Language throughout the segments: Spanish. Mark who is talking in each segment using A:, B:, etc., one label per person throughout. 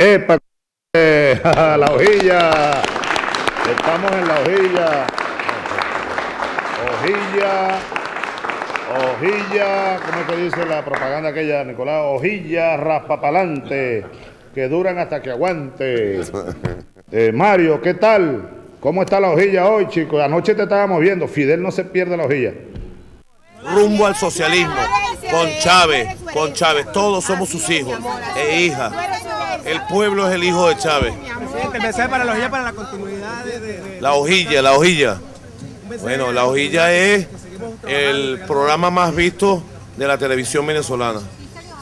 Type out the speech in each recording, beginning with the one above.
A: ¡Epa! Eh, ¡La hojilla! Estamos en la hojilla. Hojilla. Hojilla. ¿Cómo es que dice la propaganda aquella, Nicolás? Hojilla pa'lante, Que duran hasta que aguante. Eh, Mario, ¿qué tal? ¿Cómo está la hojilla hoy, chicos? Anoche te estábamos viendo. Fidel no se pierde la hojilla.
B: Rumbo al socialismo. Con Chávez. Con Chávez. Todos somos sus hijos e hijas. El pueblo es el hijo de Chávez. la hojilla, la La hojilla, la hojilla. Bueno, la hojilla es el programa más visto de la televisión venezolana,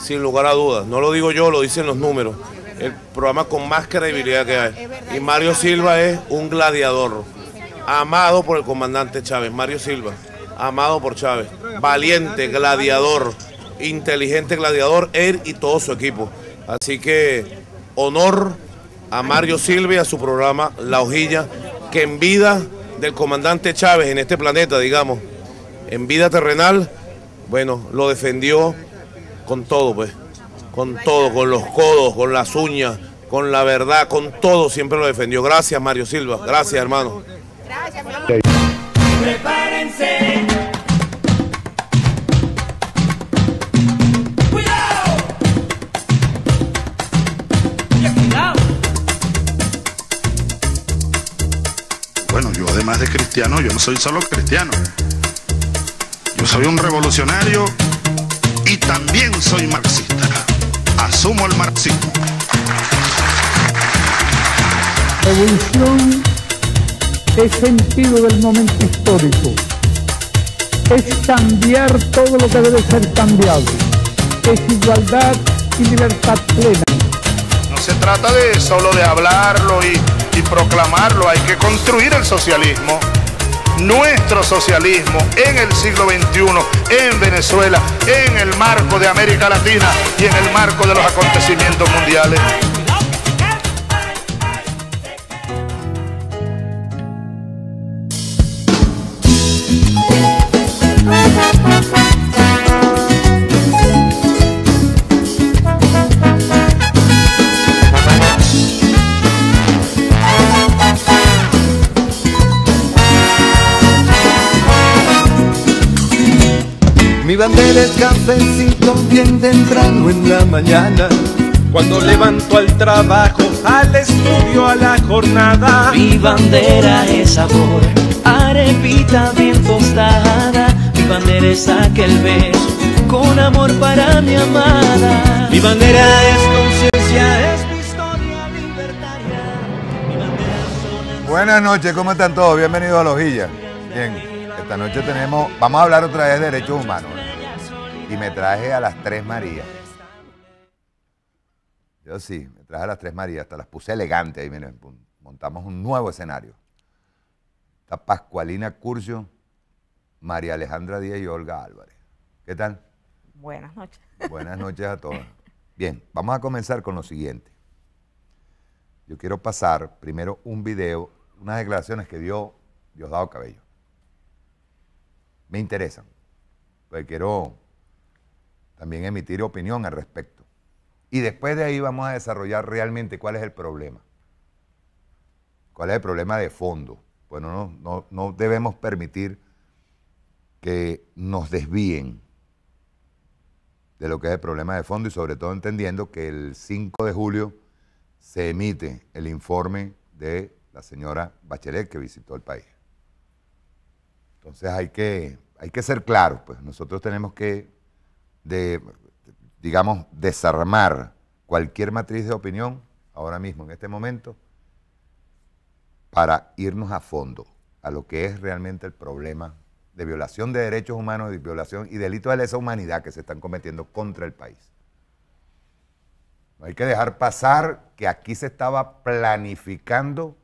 B: sin lugar a dudas. No lo digo yo, lo dicen los números. El programa con más credibilidad que hay. Y Mario Silva es un gladiador, amado por el comandante Chávez, Mario Silva, amado por Chávez, valiente, gladiador, inteligente gladiador, él y todo su equipo. Así que honor a Mario y a su programa La Hojilla, que en vida del comandante Chávez en este planeta, digamos, en vida terrenal, bueno, lo defendió con todo, pues, con todo, con los codos, con las uñas, con la verdad, con todo, siempre lo defendió. Gracias, Mario Silva, gracias, hermano. Gracias,
A: más de cristiano, yo no soy solo cristiano. Yo soy un revolucionario y también soy marxista. Asumo el marxismo.
C: Revolución
A: es sentido del momento histórico. Es cambiar todo lo que debe ser cambiado. Es igualdad y libertad plena. No se trata de solo de hablarlo y y proclamarlo, hay que construir el socialismo. Nuestro socialismo en el siglo XXI, en Venezuela, en el marco de América Latina y en el marco de los acontecimientos mundiales.
D: Mi bandera es cafecito bien temprano en la mañana. Cuando levanto al trabajo, al estudio, a la jornada. Mi bandera es amor,
E: arepita bien tostada.
D: Mi bandera es
E: aquel beso, con amor para mi amada. Mi bandera es conciencia, es mi historia libertaria. Mi bandera Buenas noches, ¿cómo están todos? Bienvenidos a Lojilla. Bien, esta noche tenemos, vamos a hablar otra vez de derechos humanos y me traje a las tres Marías. Yo sí, me traje a las tres Marías, hasta las puse elegantes. ahí, miren, montamos un nuevo escenario. Está Pascualina Curcio, María Alejandra Díaz y Olga Álvarez. ¿Qué tal?
F: Buenas noches.
E: Buenas noches a todas. Bien, vamos a comenzar con lo siguiente. Yo quiero pasar primero un video, unas declaraciones que dio Diosdado Cabello. Me interesan, porque quiero también emitir opinión al respecto. Y después de ahí vamos a desarrollar realmente cuál es el problema. ¿Cuál es el problema de fondo? Bueno, no, no, debemos permitir que nos desvíen de lo que es el problema de fondo y sobre todo entendiendo que el 5 de julio se emite el informe de la señora Bachelet que visitó el país. Entonces hay que, hay que ser claros, pues nosotros tenemos que de, digamos, desarmar cualquier matriz de opinión ahora mismo, en este momento, para irnos a fondo a lo que es realmente el problema de violación de derechos humanos, de violación y delito de lesa humanidad que se están cometiendo contra el país. No hay que dejar pasar que aquí se estaba planificando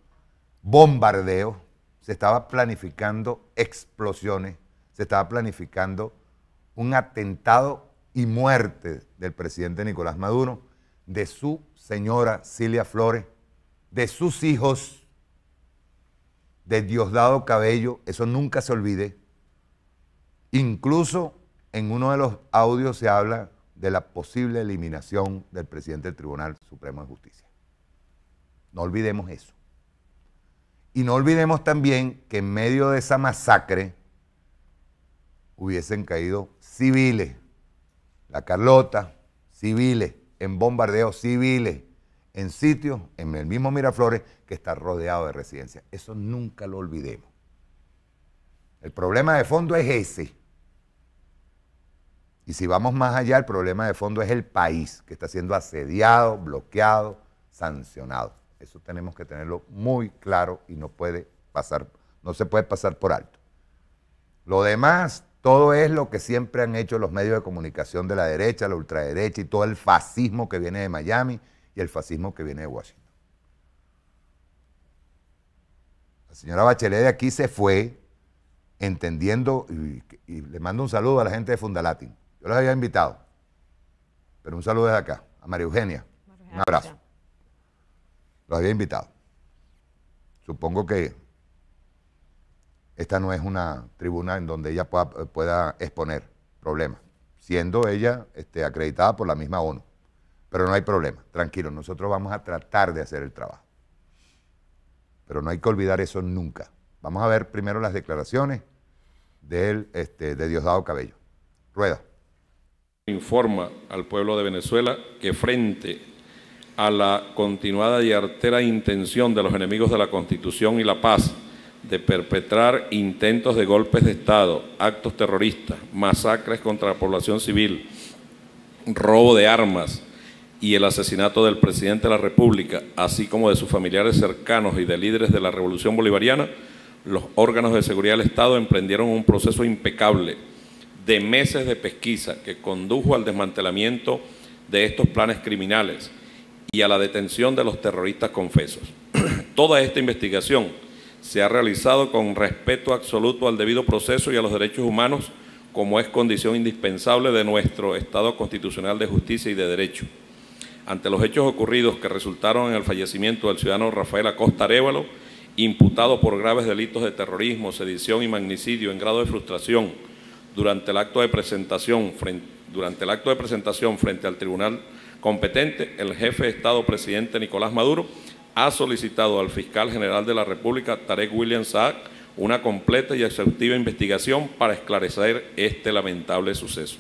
E: bombardeos, se estaba planificando explosiones, se estaba planificando un atentado y muerte del presidente Nicolás Maduro, de su señora Cilia Flores, de sus hijos, de Diosdado Cabello, eso nunca se olvide. Incluso en uno de los audios se habla de la posible eliminación del presidente del Tribunal Supremo de Justicia. No olvidemos eso. Y no olvidemos también que en medio de esa masacre hubiesen caído civiles la Carlota, civiles, en bombardeos civiles, en sitios, en el mismo Miraflores, que está rodeado de residencias. Eso nunca lo olvidemos. El problema de fondo es ese. Y si vamos más allá, el problema de fondo es el país, que está siendo asediado, bloqueado, sancionado. Eso tenemos que tenerlo muy claro y no puede pasar, no se puede pasar por alto. Lo demás todo es lo que siempre han hecho los medios de comunicación de la derecha, la ultraderecha y todo el fascismo que viene de Miami y el fascismo que viene de Washington. La señora Bachelet de aquí se fue entendiendo, y, le mando un saludo a la gente de Fundalatin. Yo los había invitado, pero un saludo desde acá, a María Eugenia. un abrazo. Los había invitado. Supongo que esta no es una tribuna en donde ella pueda, exponer problemas, siendo ella este, acreditada por la misma ONU. Pero no hay problema, tranquilo, nosotros vamos a tratar de hacer el trabajo. Pero no hay que olvidar eso nunca. Vamos a ver primero las declaraciones este, de Diosdado Cabello.
D: Rueda. Informa al pueblo de Venezuela que frente a la continuada y artera intención de los enemigos de la Constitución y la paz de perpetrar intentos de golpes de Estado, actos terroristas, masacres contra la población civil, robo de armas y el asesinato del presidente de la República, así como de sus familiares cercanos y de líderes de la Revolución Bolivariana, los órganos de seguridad del Estado emprendieron un proceso impecable de meses de pesquisa que condujo al desmantelamiento de estos planes criminales y a la detención de los terroristas confesos. Toda esta investigación se ha realizado con respeto absoluto al debido proceso y a los derechos humanos como es condición indispensable de nuestro Estado constitucional de justicia y de derecho. Ante los hechos ocurridos que resultaron en el fallecimiento del ciudadano Rafael Acosta Arévalo, imputado por graves delitos de terrorismo, sedición y magnicidio en grado de frustración durante el acto de presentación durante el acto de presentación frente al tribunal competente, el jefe de Estado presidente Nicolás Maduro ha solicitado al fiscal general de la República, Tarek William Saak, una completa y exhaustiva investigación para esclarecer este lamentable suceso.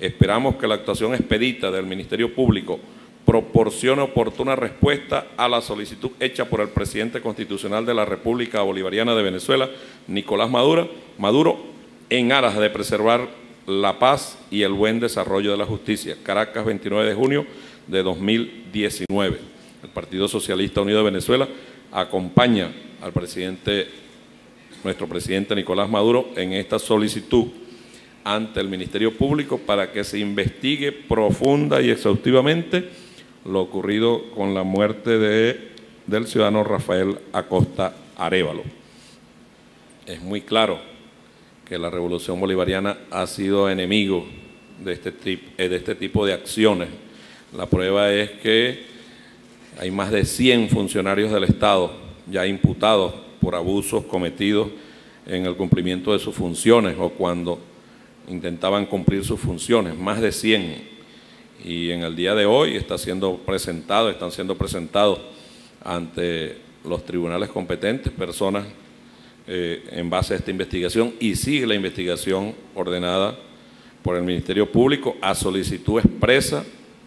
D: Esperamos que la actuación expedita del Ministerio Público proporcione oportuna respuesta a la solicitud hecha por el presidente constitucional de la República Bolivariana de Venezuela, Nicolás Maduro, Maduro en aras de preservar la paz y el buen desarrollo de la justicia. Caracas, 29 de junio de 2019 el Partido Socialista Unido de Venezuela, acompaña al presidente, nuestro presidente Nicolás Maduro, en esta solicitud ante el Ministerio Público para que se investigue profunda y exhaustivamente lo ocurrido con la muerte de, del ciudadano Rafael Acosta Arevalo. Es muy claro que la revolución bolivariana ha sido enemigo de este, eh, de este tipo de acciones. La prueba es que hay más de 100 funcionarios del Estado ya imputados por abusos cometidos en el cumplimiento de sus funciones o cuando intentaban cumplir sus funciones, más de 100. Y en el día de hoy está siendo presentado, están siendo presentados ante los tribunales competentes personas eh, en base a esta investigación y sigue la investigación ordenada por el Ministerio Público a solicitud expresa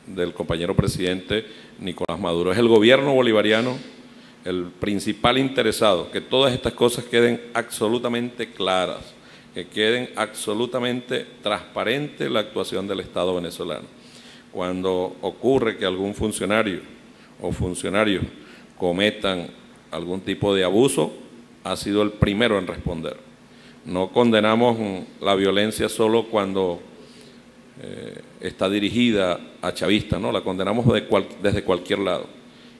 D: del compañero presidente Nicolás Maduro. Es el gobierno bolivariano el principal interesado, que todas estas cosas queden absolutamente claras, que queden absolutamente transparente la actuación del Estado venezolano. Cuando ocurre que algún funcionario o funcionarios cometan algún tipo de abuso, ha sido el primero en responder. No condenamos la violencia solo cuando eh, está dirigida a chavistas, ¿no? La condenamos desde cualquier lado.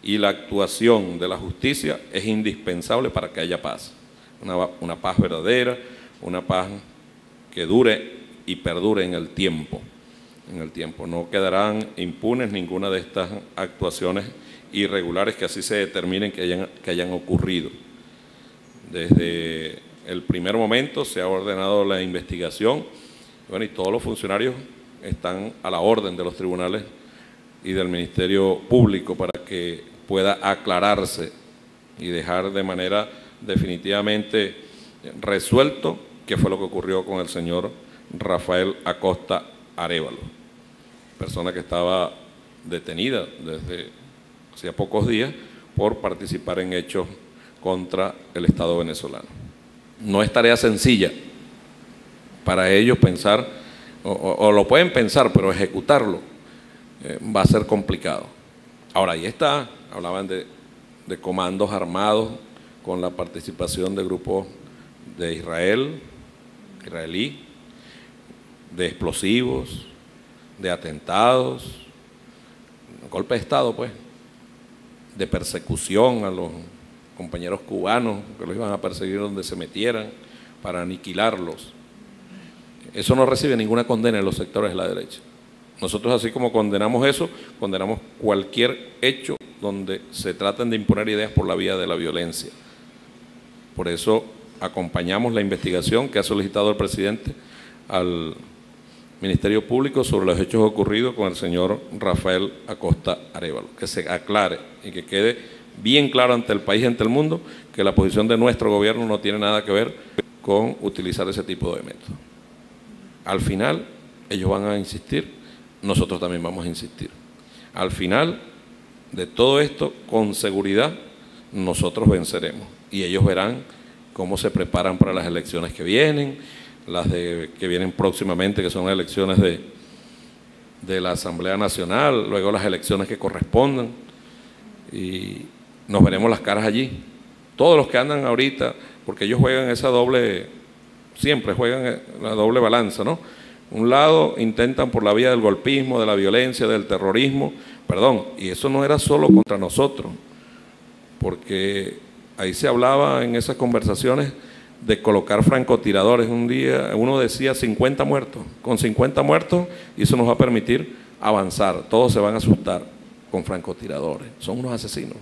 D: Y la actuación de la justicia es indispensable para que haya paz. Una, paz verdadera, una paz que dure y perdure en el tiempo. En el tiempo. No quedarán impunes ninguna de estas actuaciones irregulares que así se determinen que hayan, que hayan ocurrido. Desde el primer momento se ha ordenado la investigación bueno, y todos los funcionarios están a la orden de los tribunales y del Ministerio Público para que pueda aclararse y dejar de manera definitivamente resuelto qué fue lo que ocurrió con el señor Rafael Acosta Arevalo, persona que estaba detenida desde hacía pocos días por participar en hechos contra el Estado venezolano. No es tarea sencilla para ellos pensar o, lo pueden pensar, pero ejecutarlo eh, va a ser complicado. Ahora, ahí está, hablaban de, de comandos armados con la participación de grupos de Israel, israelí, de explosivos, de atentados, golpe de Estado, pues, de persecución a los compañeros cubanos que los iban a perseguir donde se metieran para aniquilarlos. Eso no recibe ninguna condena en los sectores de la derecha. Nosotros así como condenamos eso, condenamos cualquier hecho donde se traten de imponer ideas por la vía de la violencia. Por eso acompañamos la investigación que ha solicitado el presidente al Ministerio Público sobre los hechos ocurridos con el señor Rafael Acosta Arevalo. Que se aclare y que quede bien claro ante el país y ante el mundo que la posición de nuestro gobierno no tiene nada que ver con utilizar ese tipo de métodos. Al final, ellos van a insistir, nosotros también vamos a insistir. Al final de todo esto, con seguridad, nosotros venceremos. Y ellos verán cómo se preparan para las elecciones que vienen, las de, que vienen próximamente, que son las elecciones de, de la Asamblea Nacional, luego las elecciones que correspondan. Y nos veremos las caras allí. Todos los que andan ahorita, porque ellos juegan esa doble siempre juegan eh, la doble balanza, ¿no? Un lado intentan por la vía del golpismo, de la violencia, del terrorismo, perdón, y eso no era solo contra nosotros, porque ahí se hablaba en esas conversaciones de colocar francotiradores. Un día uno decía 50 muertos, con 50 muertos, y eso nos va a permitir avanzar. Todos se van a asustar con francotiradores, son unos asesinos.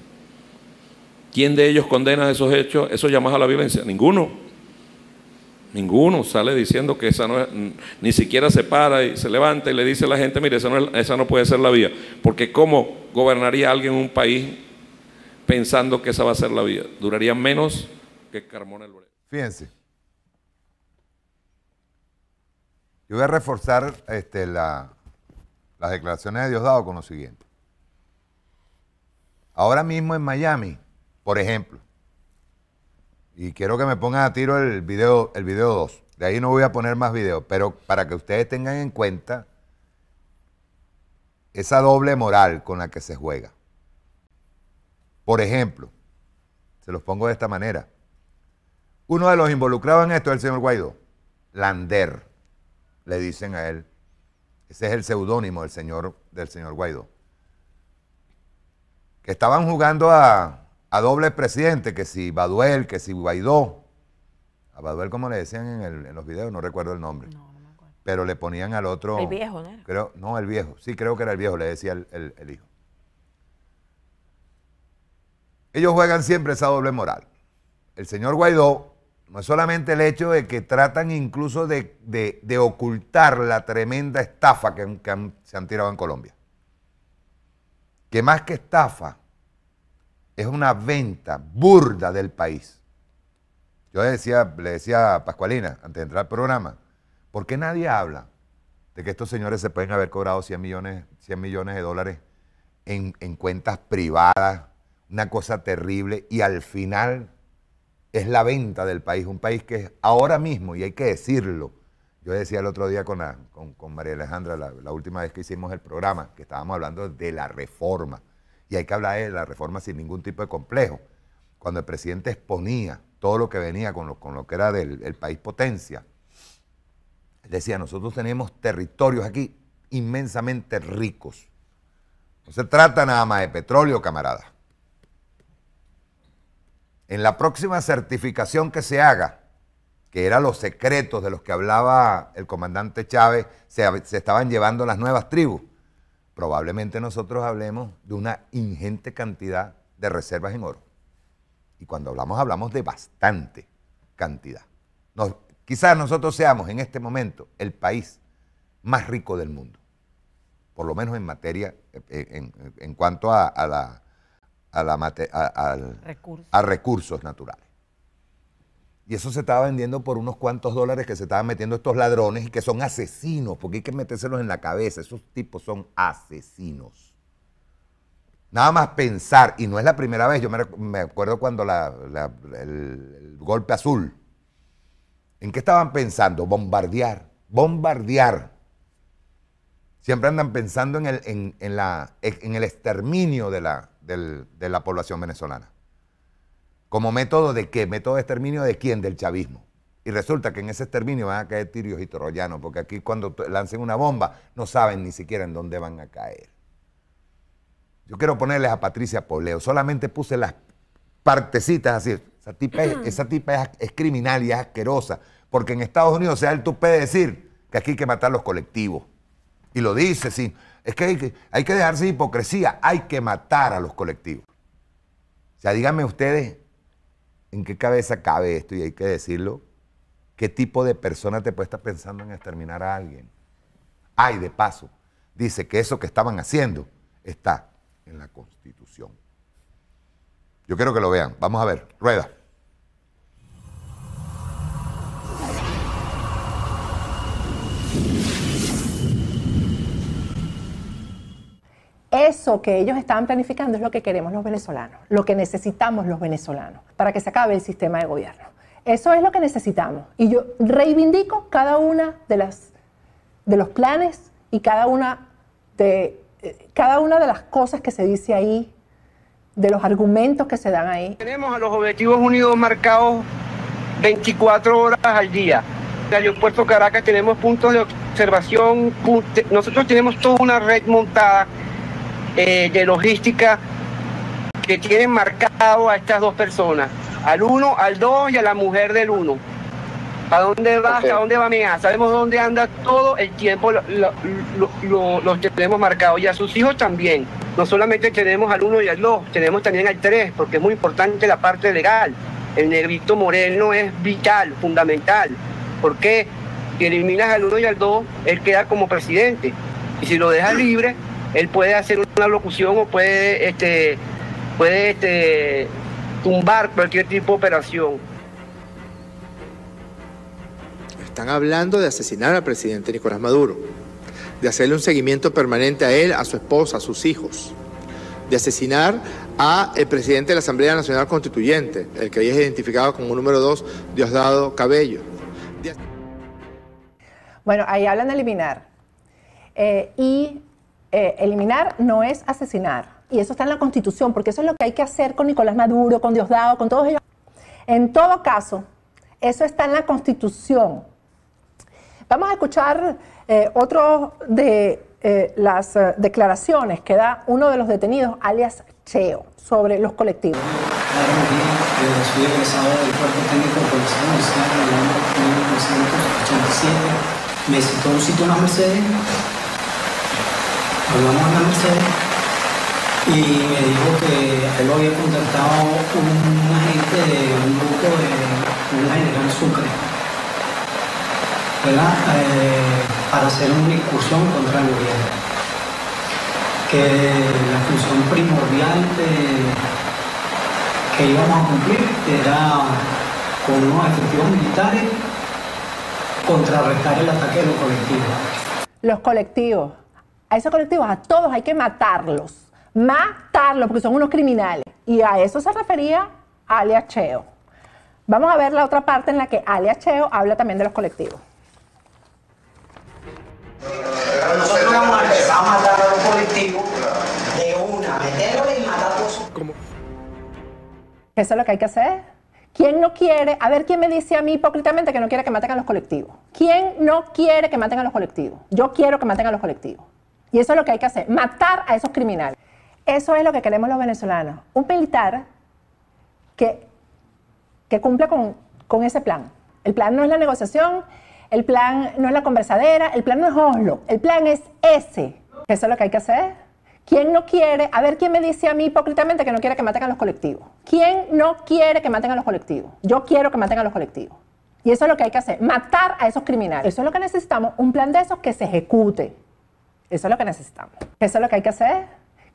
D: ¿Quién de ellos condena esos hechos, esos llamados a la violencia? Ninguno. Ninguno sale diciendo que esa no es, ni siquiera se para y se levanta y le dice a la gente, mire, esa no, esa no puede ser la vía. Porque ¿cómo gobernaría alguien un país pensando que esa va a ser la vía? Duraría menos que Carmona el
E: Fíjense. Yo voy a reforzar este, las declaraciones de Diosdado con lo siguiente. Ahora mismo en Miami, por ejemplo, y quiero que me pongan a tiro el video, el 2. De ahí no voy a poner más videos, pero para que ustedes tengan en cuenta esa doble moral con la que se juega. Por ejemplo, se los pongo de esta manera. Uno de los involucrados en esto es el señor Guaidó, Lander, le dicen a él. Ese es el seudónimo del señor, del señor Guaidó. Que estaban jugando a, a doble presidente, que si Baduel, que si Guaidó. A Baduel, como le decían en, los videos, no recuerdo el nombre. No, no me acuerdo. Pero le ponían al otro. El viejo, ¿no? no, el viejo. Sí, creo que era el viejo, le decía el, hijo. Ellos juegan siempre esa doble moral. El señor Guaidó no es solamente el hecho de que tratan incluso de, ocultar la tremenda estafa que, se han tirado en Colombia. Que más que estafa, es una venta burda del país. Yo decía, le decía a Pascualina, antes de entrar al programa, ¿por qué nadie habla de que estos señores se pueden haber cobrado 100 millones, millones de dólares en, cuentas privadas? Una cosa terrible y al final es la venta del país, un país que ahora mismo, y hay que decirlo, yo decía el otro día con, con, María Alejandra, la, última vez que hicimos el programa, que estábamos hablando de la reforma y hay que hablar de la reforma sin ningún tipo de complejo. Cuando el presidente exponía todo lo que venía con lo, que era del país potencia, decía, nosotros tenemos territorios aquí inmensamente ricos. No se trata nada más de petróleo, camarada. En la próxima certificación que se haga, que eran los secretos de los que hablaba el comandante Chávez, se estaban llevando las nuevas tribus probablemente nosotros hablemos de una ingente cantidad de reservas en oro. Y cuando hablamos, hablamos de bastante cantidad. quizás nosotros seamos en este momento el país más rico del mundo, por lo menos en materia, eh, en, cuanto a, la, la a recursos naturales. Y eso se estaba vendiendo por unos cuantos dólares que se estaban metiendo estos ladrones y que son asesinos, porque hay que metérselos en la cabeza. Esos tipos son asesinos. Nada más pensar, y no es la primera vez, yo me, acuerdo cuando el, golpe azul, ¿en qué estaban pensando? Bombardear, bombardear. Siempre andan pensando en el, exterminio de la población venezolana. ¿Como método de qué? ¿Método de exterminio de quién? Del chavismo. Y resulta que en ese exterminio van a caer tirios y torollanos, porque aquí cuando lancen una bomba no saben ni siquiera en dónde van a caer. Yo quiero ponerles a Patricia Pobleo, solamente puse las partecitas así. Esa tipa, es, esa es, criminal y es asquerosa, porque en Estados Unidos se da el tupé de decir que aquí hay que matar los colectivos. Y lo dice, sí. Es que hay que, hay que dejarse de hipocresía, hay que matar a los colectivos. O sea, díganme ustedes ¿en qué cabeza cabe esto? Y hay que decirlo. ¿Qué tipo de persona te puede estar pensando en exterminar a alguien? Ay, de paso, dice que eso que estaban haciendo está en la Constitución. Yo quiero que lo vean. Vamos a ver. Rueda.
G: Eso que ellos estaban planificando es lo que queremos los venezolanos, lo que necesitamos los venezolanos para que se acabe el sistema de gobierno. Eso es lo que necesitamos. Y yo reivindico cada una de las de los planes y cada una de eh, cada una de las cosas que se dice ahí, de los argumentos que se dan ahí. Tenemos a los objetivos unidos marcados 24 horas al día. En el aeropuerto Caracas tenemos puntos de observación, nosotros tenemos toda una red montada eh, de logística que tienen marcado a estas dos personas, al uno, al dos y a la mujer del uno. ¿A dónde va? ¿A dónde va hija? Sabemos dónde anda todo el tiempo, los que tenemos marcados y a sus hijos también. No solamente tenemos al uno y al dos, tenemos también al tres, porque es muy importante la parte legal. El negrito moreno es vital, fundamental, porque si eliminas al uno y al dos, él queda como presidente. Y si lo dejas libre, él puede hacer una locución o puede, este, puede este, tumbar cualquier tipo de operación.
A: Están hablando de asesinar al presidente Nicolás Maduro, de hacerle un seguimiento permanente a él, a su esposa, a sus hijos, de asesinar a el presidente de la Asamblea Nacional Constituyente, el que hoy es identificado como número dos, Diosdado Cabello.
G: Bueno, ahí hablan de eliminar. Eh, y eh, eliminar no es asesinar. Y eso está en la Constitución, porque eso es lo que hay que hacer con Nicolás Maduro, con Diosdado, con todos ellos. En todo caso, eso está en la Constitución. Vamos a escuchar eh, otro de eh, las eh, declaraciones que da uno de los detenidos, alias Cheo, sobre los colectivos y me dijo que él había contactado un agente de un grupo de un general Sucre, ¿verdad? Eh, para hacer
B: una incursión contra el gobierno. Que la función primordial que íbamos a cumplir era con unos efectivos militares contrarrestar el ataque de los colectivos.
G: Los colectivos a esos colectivos, a todos hay que matarlos, matarlos, porque son unos criminales. Y a eso se refería Alia Cheo. Vamos a ver la otra parte en la que Alia Cheo habla también de los colectivos. Nosotros vamos a matar de una, y Eso es lo que hay que hacer. ¿Quién no quiere? A ver, ¿quién me dice a mí hipócritamente que no quiere que maten a los colectivos? ¿Quién no quiere que maten a los colectivos? Yo quiero que maten a los colectivos. Y eso es lo que hay que hacer, matar a esos criminales. Eso es lo que queremos los venezolanos, un militar que, que cumpla con, con ese plan. El plan no es la negociación, el plan no es la conversadera, el plan no es Oslo, el plan es ese. Eso es lo que hay que hacer. ¿Quién no quiere? A ver, ¿quién me dice a mí hipócritamente que no quiere que maten a los colectivos? ¿Quién no quiere que maten a los colectivos? Yo quiero que maten a los colectivos. Y eso es lo que hay que hacer, matar a esos criminales. Eso es lo que necesitamos, un plan de esos que se ejecute. Eso es lo que necesitamos. Eso es lo que hay que hacer.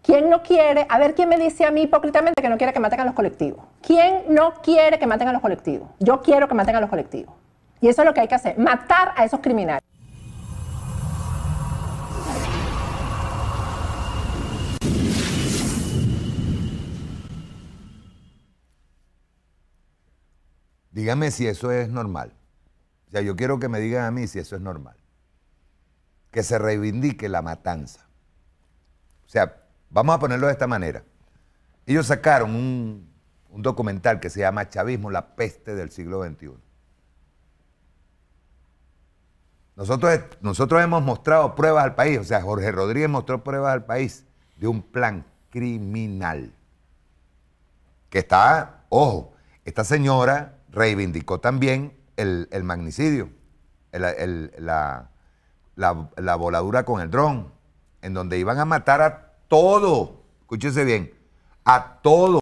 G: ¿Quién no quiere? A ver, ¿quién me dice a mí hipócritamente que no quiere que maten a los colectivos? ¿Quién no quiere que maten a los colectivos? Yo quiero que maten a los colectivos. Y eso es lo que hay que hacer, matar a esos criminales.
E: Dígame si eso es normal. O sea, yo quiero que me digan a mí si eso es normal que se reivindique la matanza. O sea, vamos a ponerlo de esta manera. Ellos sacaron un, documental que se llama Chavismo, la peste del siglo XXI. Nosotros, nosotros hemos mostrado pruebas al país, o sea, Jorge Rodríguez mostró pruebas al país de un plan criminal. Que está, ojo, esta señora reivindicó también el, magnicidio, la, la, voladura con el dron, en donde iban a matar a todo, escúchese bien, a todo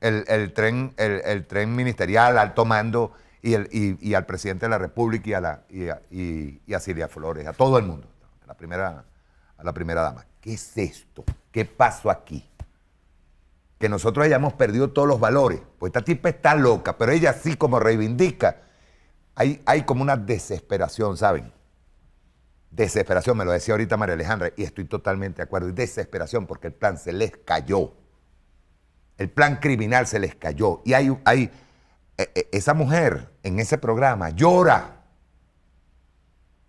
E: el, tren, el, tren ministerial, alto mando y, al presidente de la República y a, la, y a, Flores, a todo el mundo, a la, primera, a la primera dama. ¿Qué es esto? ¿Qué pasó aquí? Que nosotros hayamos perdido todos los valores. Pues esta tipa está loca, pero ella sí como reivindica. hay como una desesperación, ¿saben? Desesperación, me lo decía ahorita María Alejandra, y estoy totalmente de acuerdo. Desesperación porque el plan se les cayó. El plan criminal se les cayó. Y hay, hay e, e, esa mujer en ese programa llora.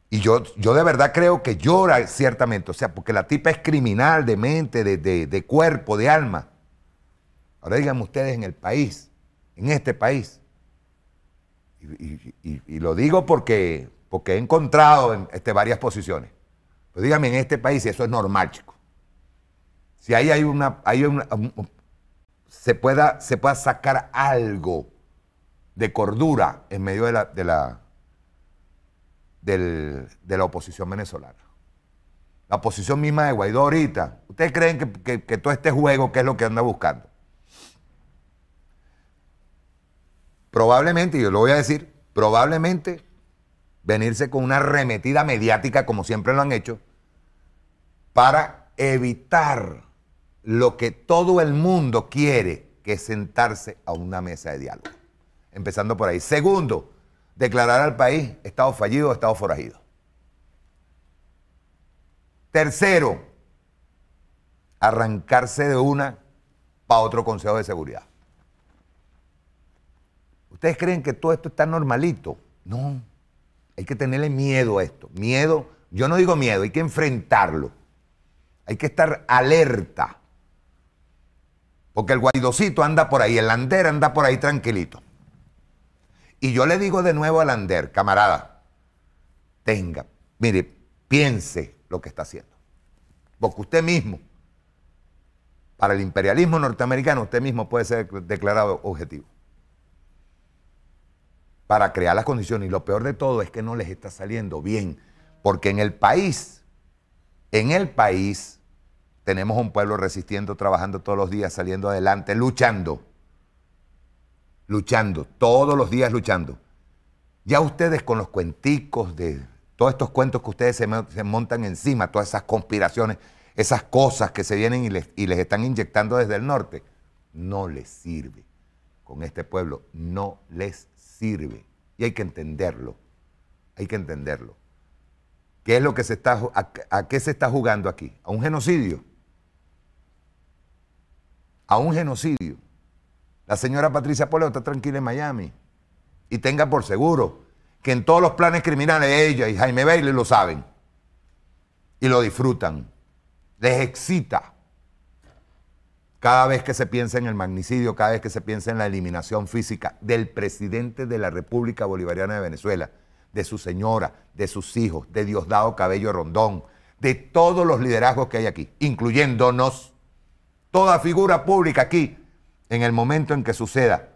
E: Y yo, yo de verdad creo que llora ciertamente, o sea, porque la tipa es criminal de mente, de, cuerpo, de alma. Ahora díganme ustedes en el país, en este país. y lo digo porque porque he encontrado en, este, varias posiciones. Pero dígame, en este país eso es normal, chico. Si ahí hay una, hay se, pueda, se pueda sacar algo de cordura en medio de la, de la, oposición venezolana. La oposición misma de Guaidó ahorita. ¿Ustedes creen que, todo este juego, qué es lo que anda buscando? Probablemente, yo lo voy a decir, probablemente venirse con una arremetida mediática, como siempre lo han hecho, para evitar lo que todo el mundo quiere, que es sentarse a una mesa de diálogo. Empezando por ahí. Segundo, declarar al país Estado fallido o Estado forajido. Tercero, arrancarse de una para otro Consejo de Seguridad. ¿Ustedes creen que todo esto está normalito? No. Hay que tenerle miedo a esto. Miedo, yo no digo miedo, hay que enfrentarlo. Hay que estar alerta. Porque el guaidocito anda por ahí, el lander anda por ahí tranquilito. Y yo le digo de nuevo al lander, camarada, tenga, mire, piense lo que está haciendo. Porque usted mismo, para el imperialismo norteamericano, usted mismo puede ser declarado objetivo para crear las condiciones. Y lo peor de todo es que no les está saliendo bien, porque en el país, en el país, tenemos un pueblo resistiendo, trabajando todos los días, saliendo adelante, luchando, luchando, todos los días luchando. Ya ustedes con los cuenticos de todos estos cuentos que ustedes se, montan encima, todas esas conspiraciones, esas cosas que se vienen y les, y les están inyectando desde el norte, no les sirve. Con este pueblo no les sirve. Y hay que entenderlo. Hay que entenderlo. ¿Qué es lo que se está, a, qué se está jugando aquí? ¿A un genocidio? ¿A un genocidio? La señora Patricia Poleo está tranquila en Miami. Y tenga por seguro que en todos los planes criminales ella y Jaime Bailey lo saben. Y lo disfrutan. Les excita cada vez que se piensa en el magnicidio, cada vez que se piensa en la eliminación física del presidente de la República Bolivariana de Venezuela, de su señora, de sus hijos, de Diosdado Cabello Rondón, de todos los liderazgos que hay aquí, incluyéndonos, toda figura pública aquí, en el momento en que suceda,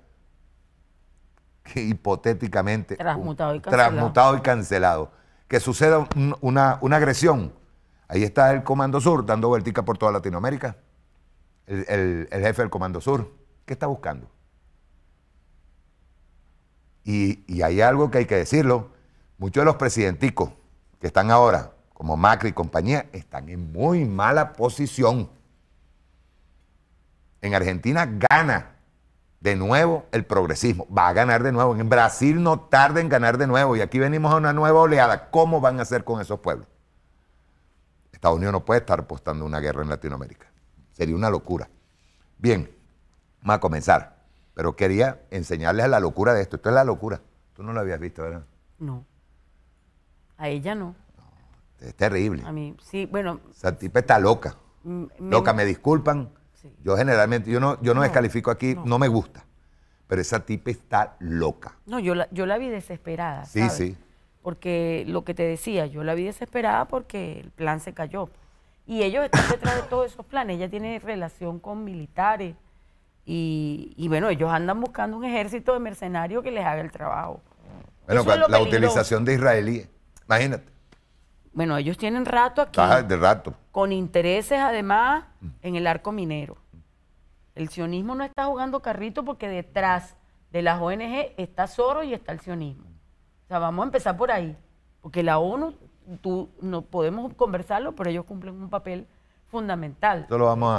E: que hipotéticamente, uh, transmutado y cancelado, que suceda una, agresión, ahí está el Comando Sur dando vueltica por toda Latinoamérica el, jefe del Comando Sur. ¿Qué está buscando? Y, y, hay algo que hay que decirlo. Muchos de los presidenticos que están ahora, como Macri y compañía, están en muy mala posición. En Argentina gana de nuevo el progresismo. Va a ganar de nuevo. En Brasil no tarda en ganar de nuevo. Y aquí venimos a una nueva oleada. ¿Cómo van a hacer con esos pueblos? Estados Unidos no puede estar apostando una guerra en Latinoamérica. Sería una locura. Bien, vamos a comenzar. Pero quería enseñarles la locura de esto. Esto es la locura. Tú no lo habías visto, ¿verdad?
C: No. A ella no.
E: es terrible. A
C: mí, sí, bueno.
E: Esa tipa está loca. loca, me disculpan. Yo generalmente, yo no, yo no, descalifico aquí, no. me gusta. Pero esa tipa está loca.
C: No, yo la, yo la vi desesperada. Sí, sí. Porque lo que te decía, yo la vi desesperada porque el plan se cayó. Y ellos están detrás de todos esos planes. Ella tiene relación con militares. Y, bueno, ellos andan buscando un ejército de mercenarios que les haga el trabajo. Bueno, la utilización
E: de israelíes, imagínate.
C: Bueno, ellos tienen rato aquí. Ah, de rato. Con intereses además en el arco minero. El sionismo no está jugando carrito porque detrás de las ONG está Soros y está el sionismo. O sea, vamos a empezar por ahí. Porque la ONU tú, no podemos conversarlo, pero ellos cumplen un papel fundamental. Eso lo
E: vamos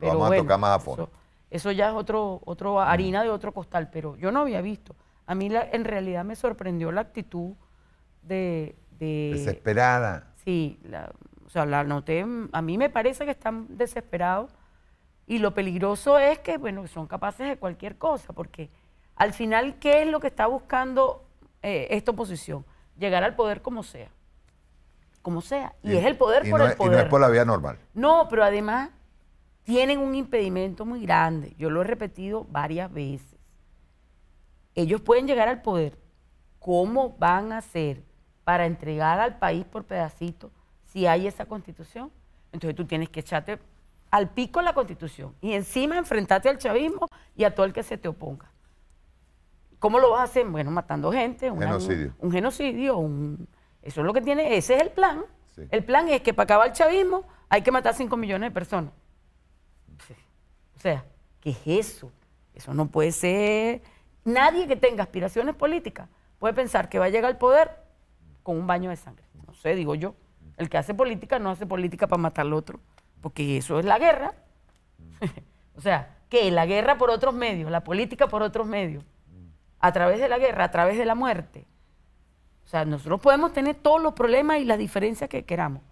E: a, tocar más a fondo.
C: Eso, ya es otro, otro mm. harina de otro costal, pero yo no había visto. A mí en realidad me sorprendió la actitud de... Desesperada. Sí, o sea, la noté, a mí me parece que están desesperados y lo peligroso es que, bueno, son capaces de cualquier cosa, porque al final, ¿qué es lo que está buscando eh, esta oposición? Llegar al poder como sea
E: como sea. Y, es el poder por el poder. Y no es por la vía normal.
C: No, pero además tienen un impedimento muy grande. Yo lo he repetido varias veces. Ellos pueden llegar al poder. ¿Cómo van a hacer para entregar al país por pedacitos si hay esa constitución? Entonces tú tienes que echarte al pico la constitución y encima enfrentarte al chavismo y a todo el que se te oponga. ¿Cómo lo vas a hacer? Bueno, matando gente, genocidio. Un, un genocidio, un, eso es lo que tiene, ese es el plan. El plan es que para acabar el chavismo hay que matar 5 millones de personas. O sea, ¿qué es eso? Eso no puede ser. Nadie que tenga aspiraciones políticas puede pensar que va a llegar al poder con un baño de sangre. No sé, digo yo. El que hace política no hace política para matar al otro, porque eso es la guerra. o sea, que la guerra por otros medios, la política por otros medios, a través de la guerra, a través de la muerte, o sea, nosotros podemos tener todos los problemas y las diferencias que queramos,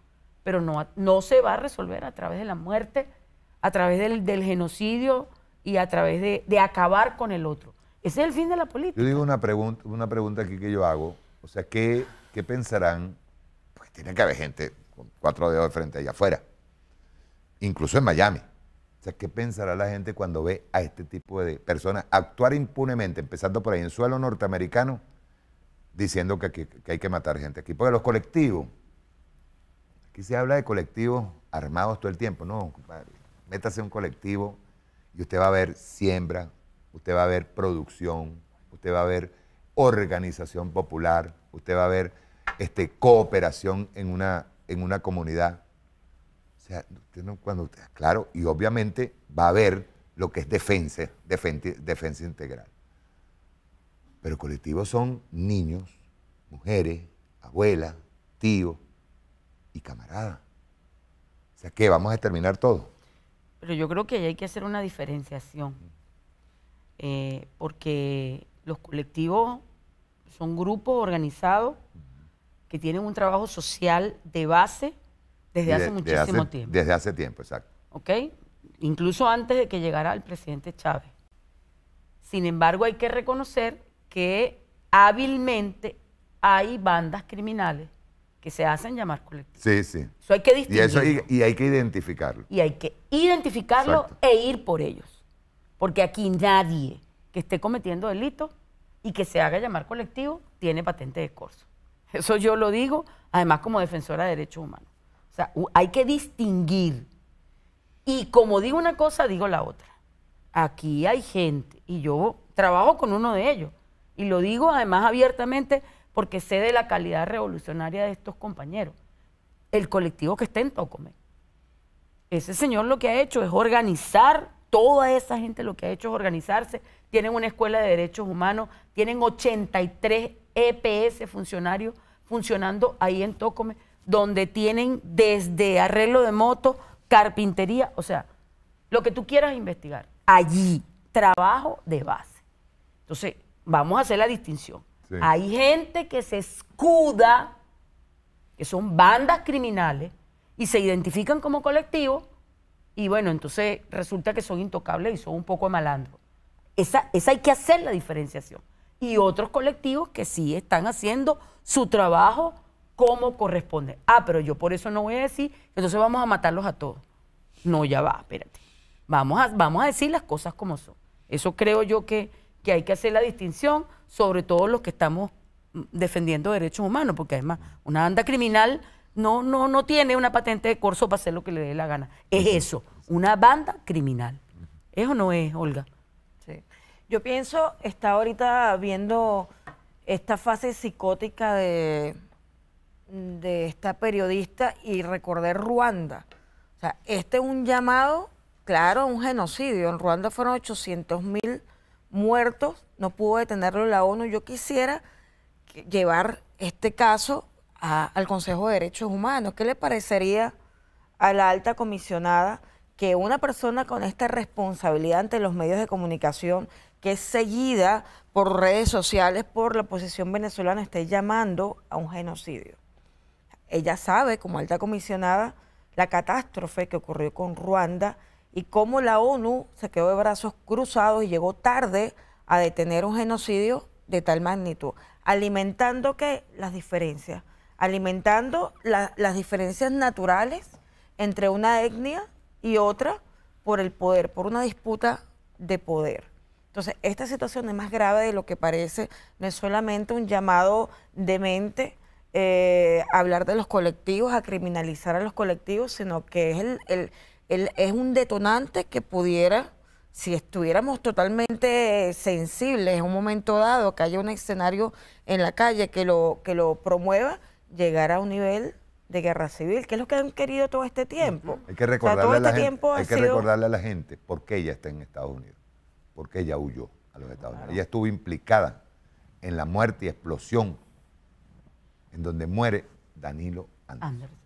C: pero no, no se va a resolver a través de la muerte, a través del, genocidio y a través de, acabar con el otro. Ese es el fin de la política.
E: Yo digo una pregunta, una pregunta aquí que yo hago. O sea, ¿qué, qué pensarán? Pues tiene que haber gente con cuatro dedos de frente allá afuera, incluso en Miami. O sea, ¿qué pensará la gente cuando ve a este tipo de personas actuar impunemente, empezando por ahí en suelo norteamericano? diciendo que, hay que matar gente aquí. Porque los colectivos, aquí se habla de colectivos armados todo el tiempo, no, compadre. Métase un colectivo y usted va a ver siembra, usted va a ver producción, usted va a ver organización popular, usted va a ver este, cooperación en una, en una comunidad. O sea, cuando usted, claro, y obviamente va a haber lo que es defensa, defensa integral. Pero colectivos son niños, mujeres, abuelas, tíos y camaradas. O sea que vamos a terminar todo.
C: Pero yo creo que ahí hay que hacer una diferenciación. Eh, porque los colectivos son grupos organizados que tienen un trabajo social de base desde hace muchísimo tiempo.
E: Desde hace tiempo, exacto.
C: ¿Ok? Incluso antes de que llegara el presidente Chávez. Sin embargo, hay que reconocer que hábilmente hay bandas criminales que se hacen llamar colectivos.
E: Sí, sí. Eso hay que distinguirlo. Y, hay que identificarlo.
C: Y hay que identificarlo e ir por ellos. Porque aquí nadie que esté cometiendo delito y que se haga llamar colectivo tiene patente de corso. Eso yo lo digo, además como defensora de derechos humanos. O sea, hay que distinguir. Y como digo una cosa, digo la otra. Aquí hay gente, y yo trabajo con uno de ellos, y lo digo además abiertamente porque sé de la calidad revolucionaria de estos compañeros. El colectivo que está en Tócome. Ese señor lo que ha hecho es organizar, toda esa gente lo que ha hecho es organizarse. Tienen una escuela de derechos humanos, tienen 83 EPS funcionarios funcionando ahí en Tócome, donde tienen desde arreglo de moto, carpintería, o sea, lo que tú quieras investigar. Allí, trabajo de base. Entonces, vamos a hacer la distinción. Hay gente que se escuda, que son bandas criminales, y se identifican como colectivo, y bueno, entonces resulta que son intocables y son un poco malandros. Esa, hay que hacer la diferenciación. Y otros colectivos que sí están haciendo su trabajo como corresponde. Ah, pero yo por eso no voy a decir, entonces vamos a matarlos a todos. No, ya va, espérate. Vamos a, vamos a decir las cosas como son. Eso creo yo que que hay que hacer la distinción sobre todo los que estamos mm, defendiendo derechos humanos, porque además una banda criminal no, no, tiene una patente de corso para hacer lo que le dé la gana. Es eso, una banda criminal. ¿Eso no es, Olga?
F: Yo pienso, está ahorita viendo esta fase psicótica de, de esta periodista y recordé Ruanda. O sea, este es un llamado, claro, a un genocidio. En Ruanda fueron 800 mil muertos, no pudo detenerlo la ONU. Yo quisiera llevar este caso al Consejo de Derechos Humanos. ¿Qué le parecería a la alta comisionada que una persona con esta responsabilidad ante los medios de comunicación, que es seguida por redes sociales por la oposición venezolana, esté llamando a un genocidio? Ella sabe, como alta comisionada, la catástrofe que ocurrió con Ruanda y cómo la ONU se quedó de brazos cruzados y llegó tarde a detener un genocidio de tal magnitud, alimentando que las diferencias, alimentando las diferencias naturales entre una etnia y otra por el poder, por una disputa de poder. Entonces, esta situación es más grave de lo que parece, no es solamente un llamado de mente a eh, hablar de los colectivos, a criminalizar a los colectivos, sino que es el es un detonante que pudiera, si estuviéramos totalmente sensibles en un momento dado, que haya un escenario en la calle que lo, que lo promueva, llegar a un nivel de guerra civil, que es lo que han querido todo este tiempo. Hay que este recordarle, a, la gente, hay que recordarle
E: a la gente por qué ella está en Estados Unidos, por ella huyó a los Estados Unidos. Ella estuvo implicada en la muerte y explosión en donde muere Danilo
C: Anderson.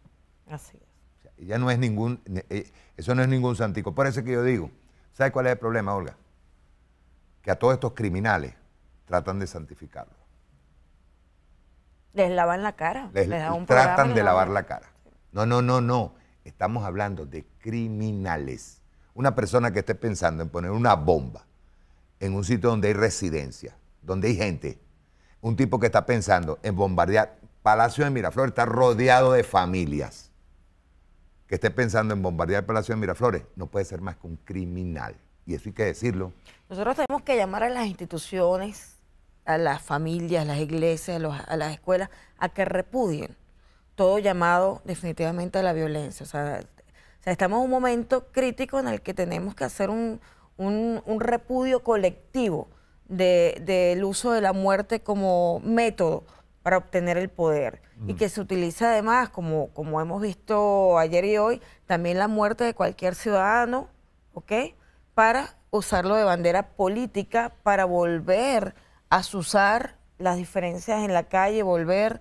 F: Así es.
E: ella no es ningún... Eh, eso no es ningún santico. Por eso que yo digo, ¿sabe cuál es el problema, Olga? Que a todos estos criminales tratan de santificarlo.
F: Les lavan la cara. Les, tratan de lavar la
E: cara. No, no, no, no. Estamos hablando de criminales. Una persona que esté pensando en poner una bomba en un sitio donde hay residencia, donde hay gente. Un tipo que está pensando en bombardear. Palacio de Miraflores está rodeado de familias que esté pensando en bombardear el Palacio de Miraflores no puede ser más que un criminal. Y eso hay que decirlo.
F: Nosotros tenemos que llamar a las instituciones, a las familias, a las iglesias, a, las escuelas, a que repudien todo llamado definitivamente a la violencia. O sea, estamos en un momento crítico en el que tenemos que hacer un, un, repudio colectivo del uso de la muerte como método para obtener el poder y que se utiliza además, como, como hemos visto ayer y hoy, también la muerte de cualquier ciudadano, ¿ok? Para usarlo de bandera política, para volver a susar las diferencias en la calle, volver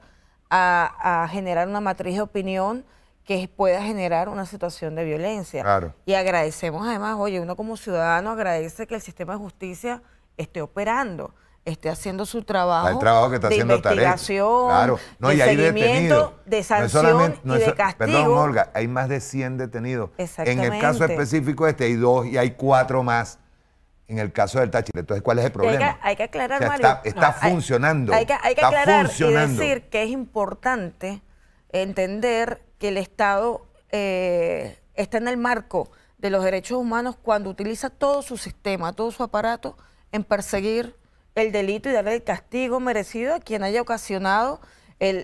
F: a, generar una matriz de opinión que pueda generar una situación de violencia. Y agradecemos además, oye, uno como ciudadano agradece que el sistema de justicia esté operando esté haciendo su trabajo, el trabajo que está haciendo investigación, claro. no, de seguimiento, de sanción y de
E: castigo. Perdón, Olga, hay más de 100 detenidos. En el caso específico este hay dos y hay cuatro más en el caso del Táchira. Entonces, ¿cuál es el problema?
F: Hay que, aclarar, Está,
E: funcionando. Hay, hay que, hay que aclarar y decir
F: que es importante entender que el Estado eh, está en el marco de los derechos humanos cuando utiliza todo su sistema, todo su aparato en perseguir el delito y darle el castigo merecido a quien haya ocasionado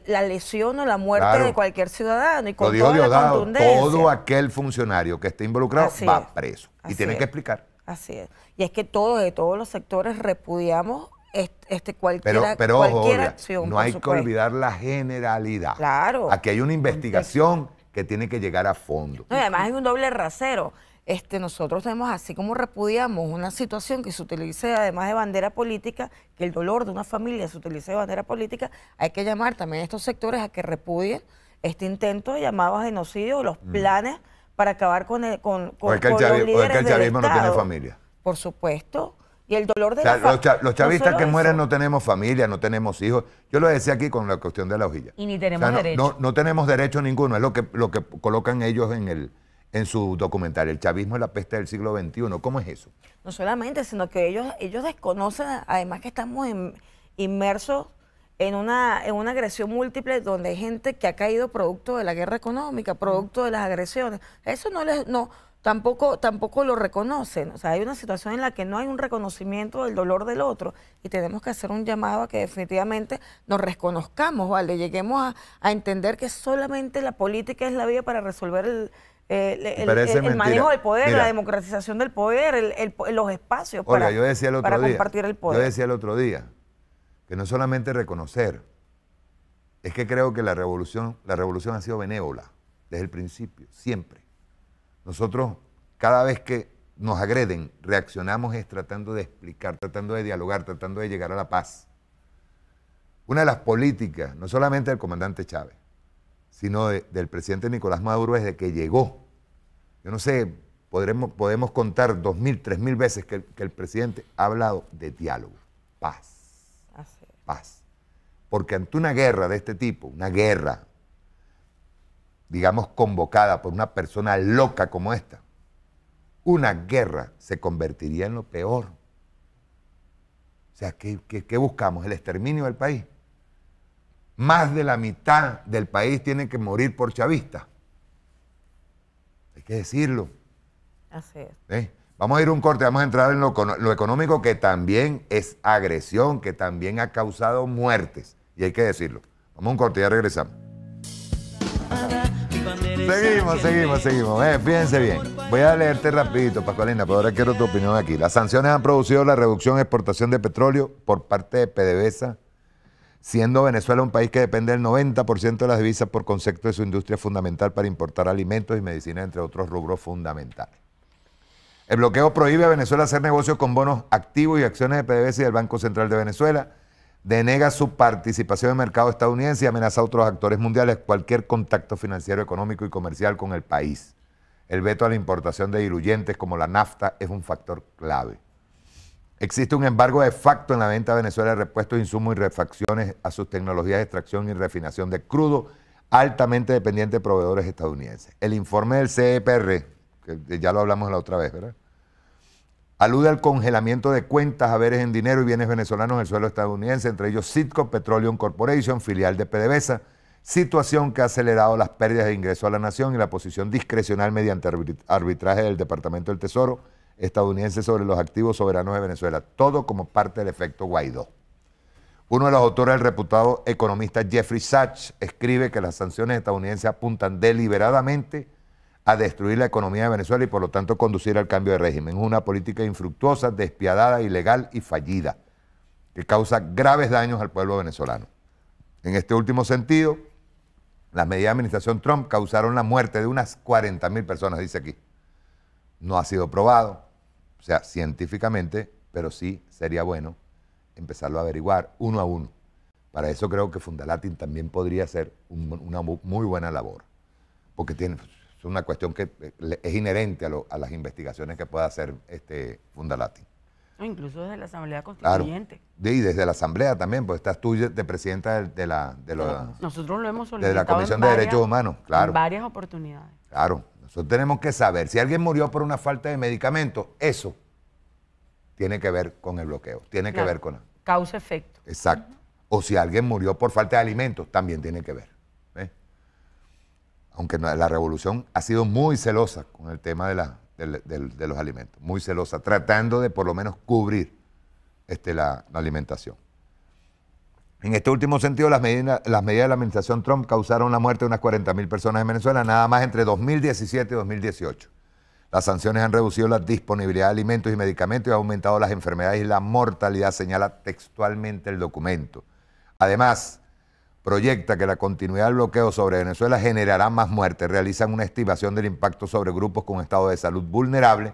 F: la lesión o la muerte de cualquier ciudadano. Y con Lo todo
E: aquel funcionario que esté involucrado va preso. Y tiene que explicar.
F: Así es. Y es que todos, de todos los sectores, repudiamos este, este pero, pero cualquier acción. No hay que olvidar
E: la generalidad. Claro. Aquí hay una investigación que tiene que llegar a fondo.
F: además hay un doble rasero. Este, nosotros tenemos, así como repudiamos una situación que se utilice además de bandera política, que el dolor de una familia se utilice de bandera política, hay que llamar también a estos sectores a que repudien este intento llamado a genocidio, los mm. planes para acabar con el, con, los líderes chavismo no tiene familia. Por supuesto. Y el dolor de la los, los chavistas que mueren no
E: tenemos familia, no tenemos hijos. Yo lo decía aquí con la cuestión de la hojilla. Y
C: ni
F: tenemos derecho.
E: No, tenemos derecho ninguno, es lo que, lo que colocan ellos en el, en su documental, El chavismo es la peste del siglo XXI. ¿Cómo es eso?
F: No solamente, sino que ellos, ellos desconocen, además que estamos inmersos en una, en una agresión múltiple donde hay gente que ha caído producto de la guerra económica, producto de las agresiones. Eso no les, no, tampoco, tampoco lo reconocen. O sea, hay una situación en la que no hay un reconocimiento del dolor del otro y tenemos que hacer un llamado a que definitivamente nos reconozcamos, ¿vale? Lleguemos a, a entender que solamente la política es la vía para resolver el, eh, el, manejo del poder, la democratización del poder, el, los espacios para, compartir el poder. Yo
E: decía el otro día que no solamente reconocer, es que creo que la revolución, la revolución ha sido benévola desde el principio, siempre. Nosotros, cada vez que nos agreden, reaccionamos es tratando de explicar, tratando de dialogar, tratando de llegar a la paz. Una de las políticas, no solamente del comandante Chávez, sino del presidente Nicolás Maduro desde que llegó. Yo no sé, podremos, podemos contar dos mil, tres mil veces que, el presidente ha hablado de diálogo, paz, paz. Porque ante una guerra de este tipo, una guerra, digamos, convocada por una persona loca como esta, una guerra se convertiría en lo peor. O sea, qué buscamos? ¿El exterminio del país? más de la mitad del país tiene que morir por chavista. Hay que decirlo. Así es. ¿Eh? Vamos a ir un corte, vamos a entrar en lo, económico que también es agresión, que también ha causado muertes, y hay que decirlo. Vamos a un corte, ya regresamos. Seguimos, seguimos, seguimos. Eh, fíjense bien. Voy a leerte rapidito, Pascualina, pero ahora quiero tu opinión aquí. Las sanciones han producido la reducción de exportación de petróleo por parte de PDVSA, siendo Venezuela un país que depende del 90% de las divisas por concepto de su industria fundamental para importar alimentos y medicinas, entre otros rubros fundamentales. El bloqueo prohíbe a Venezuela hacer negocios con bonos activos y acciones de PDVSA y del Banco Central de Venezuela, denega su participación en el mercado estadounidense y amenaza a otros actores mundiales cualquier contacto financiero, económico y comercial con el país. El veto a la importación de diluyentes como la nafta es un factor clave. Existe un embargo de facto en la venta a Venezuela de repuestos, insumos y refacciones a sus tecnologías de extracción y refinación de crudo, altamente dependiente de proveedores estadounidenses. El informe del CEPR, que ya lo hablamos la otra vez, ¿verdad? Alude al congelamiento de cuentas, haberes en dinero y bienes venezolanos en el suelo estadounidense, entre ellos Citco Petroleum Corporation, filial de PDVSA, situación que ha acelerado las pérdidas de ingreso a la nación y la posición discrecional mediante arbitraje del Departamento del Tesoro estadounidense sobre los activos soberanos de Venezuela, todo como parte del efecto Guaidó. Uno de los autores, el reputado economista Jeffrey Sachs, escribe que las sanciones estadounidenses apuntan deliberadamente a destruir la economía de Venezuela y por lo tanto conducir al cambio de régimen. Es una política infructuosa, despiadada, ilegal y fallida, que causa graves daños al pueblo venezolano. En este último sentido, las medidas de administración Trump causaron la muerte de unas 40.000 personas, dice aquí. No ha sido probado, o sea, científicamente, pero sí sería bueno empezarlo a averiguar uno a uno. Para eso creo que Fundalatin también podría hacer una muy buena labor, porque tiene, es una cuestión que eh, es inherente a, las investigaciones que pueda hacer este Fundalatin.
C: Ah, incluso desde la Asamblea Constituyente.
E: Y desde la Asamblea también, pues estás tú de presidenta de, la, de la... Nosotros lo hemos solicitado. Comisión de Derechos Humanos, claro. En varias
C: oportunidades.
E: Claro, nosotros tenemos que saber, si alguien murió por una falta de medicamento, eso tiene que ver con el bloqueo, tiene que ver con...
C: Causa-efecto.
E: Exacto. O si alguien murió por falta de alimentos, también tiene que ver. ¿eh? Aunque la revolución ha sido muy celosa con el tema de, la, de, los alimentos, muy celosa, tratando de por lo menos cubrir este, la alimentación. En este último sentido, las, medidas de la administración Trump causaron la muerte de unas 40.000 personas en Venezuela, nada más entre 2017 y 2018. Las sanciones han reducido la disponibilidad de alimentos y medicamentos y ha aumentado las enfermedades y la mortalidad, señala textualmente el documento. Además, proyecta que la continuidad del bloqueo sobre Venezuela generará más muertes. Realizan una estimación del impacto sobre grupos con estado de salud vulnerable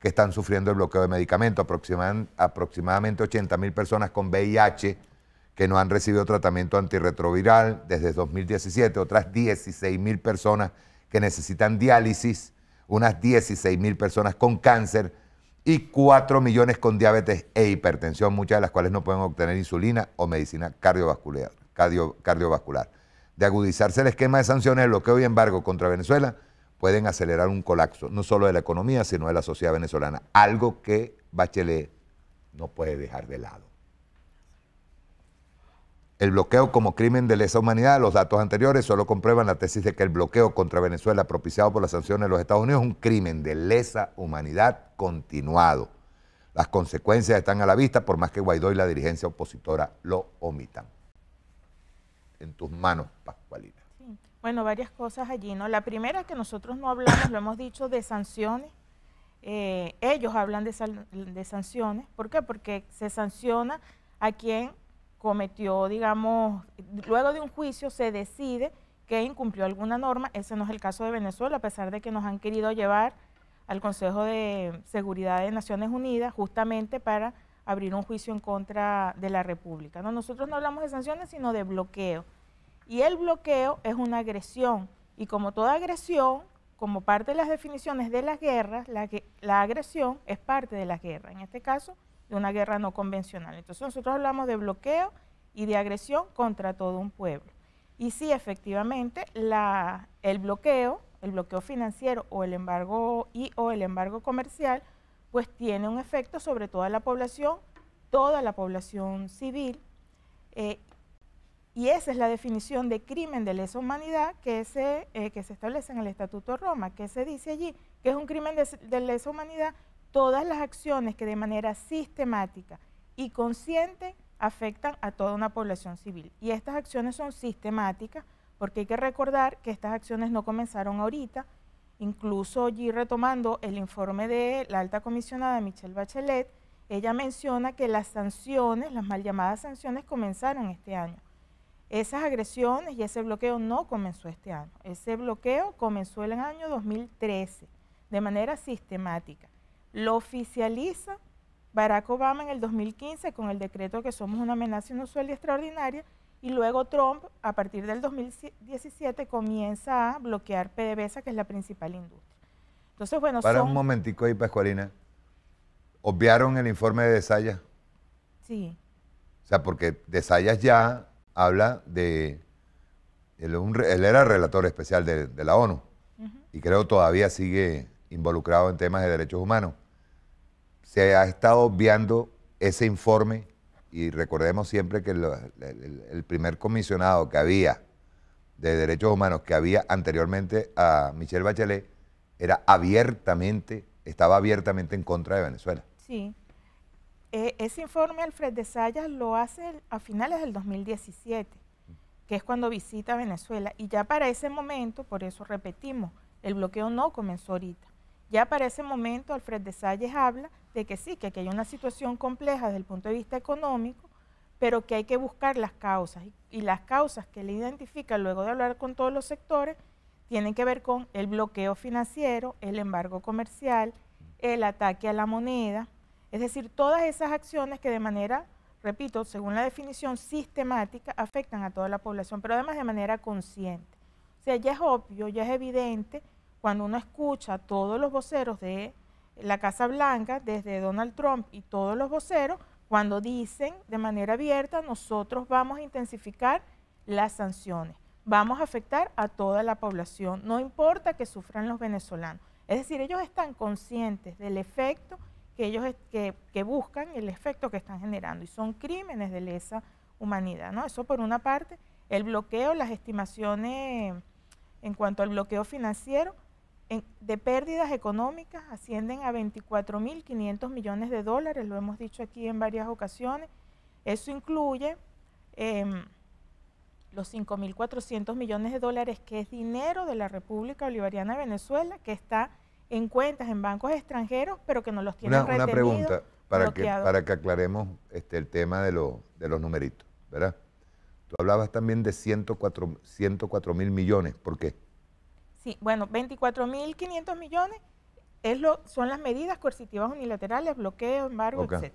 E: que están sufriendo el bloqueo de medicamentos. Aproximadamente 80.000 personas con VIH que no han recibido tratamiento antirretroviral desde 2017, otras 16 mil personas que necesitan diálisis, unas 16 mil personas con cáncer y 4 millones con diabetes e hipertensión, muchas de las cuales no pueden obtener insulina o medicina cardiovascular. De agudizarse el esquema de sanciones, lo que hoy embargo contra Venezuela, pueden acelerar un colapso, no solo de la economía, sino de la sociedad venezolana, algo que Bachelet no puede dejar de lado. El bloqueo como crimen de lesa humanidad, los datos anteriores solo comprueban la tesis de que el bloqueo contra Venezuela propiciado por las sanciones de los Estados Unidos es un crimen de lesa humanidad continuado. Las consecuencias están a la vista por más que Guaidó y la dirigencia opositora lo omitan. En tus manos, Pascualina.
H: Bueno, varias cosas allí, ¿no? La primera es que nosotros no hablamos, lo hemos dicho, de sanciones. Eh, ellos hablan de, de sanciones. ¿Por qué? Porque se sanciona a quien cometió, digamos, luego de un juicio se decide que incumplió alguna norma. Ese no es el caso de Venezuela, a pesar de que nos han querido llevar al Consejo de Seguridad de Naciones Unidas justamente para abrir un juicio en contra de la República. ¿no? Nosotros no hablamos de sanciones, sino de bloqueo. Y el bloqueo es una agresión. Y como toda agresión, como parte de las definiciones de las guerras, la, la agresión es parte de la guerra. En este caso, de una guerra no convencional. Entonces nosotros hablamos de bloqueo y de agresión contra todo un pueblo. Y sí, efectivamente, el bloqueo, el bloqueo financiero o el embargo y o el embargo comercial, pues tiene un efecto sobre toda la población, toda la población civil, eh, y esa es la definición de crimen de lesa humanidad que se, eh, que se establece en el Estatuto de Roma, que se dice allí que es un crimen de, de lesa humanidad todas las acciones que de manera sistemática y consciente afectan a toda una población civil. Y estas acciones son sistemáticas porque hay que recordar que estas acciones no comenzaron ahorita, incluso allí retomando el informe de la alta comisionada Michelle Bachelet, ella menciona que las sanciones, las mal llamadas sanciones, comenzaron este año. Esas agresiones y ese bloqueo no comenzó este año. Ese bloqueo comenzó el año 2013 de manera sistemática. Lo oficializa Barack Obama en el 2015 con el decreto que somos una amenaza inusual y extraordinaria y luego Trump a partir del 2017 comienza a bloquear PDVSA, que es la principal industria. Entonces, bueno, Para un
E: momentico ahí, Pascualina. ¿Obviaron el informe de Desayas? Sí. O sea, porque Desayas ya habla de... Él, era relator especial de, la ONU y creo todavía sigue involucrado en temas de derechos humanos se ha estado obviando ese informe y recordemos siempre que el, primer comisionado que había de derechos humanos que había anteriormente a Michelle Bachelet era abiertamente, estaba abiertamente en contra de Venezuela.
H: Sí. E, ese informe Alfred de Sayas lo hace a finales del 2017, que es cuando visita Venezuela. Y ya para ese momento, por eso repetimos, el bloqueo no comenzó ahorita. Ya para ese momento Alfred de Salles habla de que sí, que aquí hay una situación compleja desde el punto de vista económico, pero que hay que buscar las causas. Y, las causas que él identifica luego de hablar con todos los sectores tienen que ver con el bloqueo financiero, el embargo comercial, el ataque a la moneda, es decir, todas esas acciones que de manera, repito, según la definición sistemática, afectan a toda la población, pero además de manera consciente. O sea, ya es obvio, ya es evidente, cuando uno escucha a todos los voceros de la Casa Blanca, desde Donald Trump y todos los voceros, cuando dicen de manera abierta, nosotros vamos a intensificar las sanciones, vamos a afectar a toda la población, no importa que sufran los venezolanos. Es decir, ellos están conscientes del efecto que ellos que, que buscan, el efecto que están generando, y son crímenes de lesa humanidad. ¿no? Eso por una parte, el bloqueo, las estimaciones en cuanto al bloqueo financiero, de pérdidas económicas ascienden a 24.500 millones de dólares, lo hemos dicho aquí en varias ocasiones. Eso incluye em, los 5.400 millones de dólares que es dinero de la República Bolivariana de Venezuela, que está en cuentas en bancos extranjeros, pero que no los tiene una, retenidos, una pregunta para que, para
E: que aclaremos este, el tema de, de los numeritos, ¿verdad? Tú hablabas también de 104 mil millones, ¿por qué?
H: sí, bueno, 24.500 millones es lo, son las medidas coercitivas unilaterales, bloqueo, embargo, etc.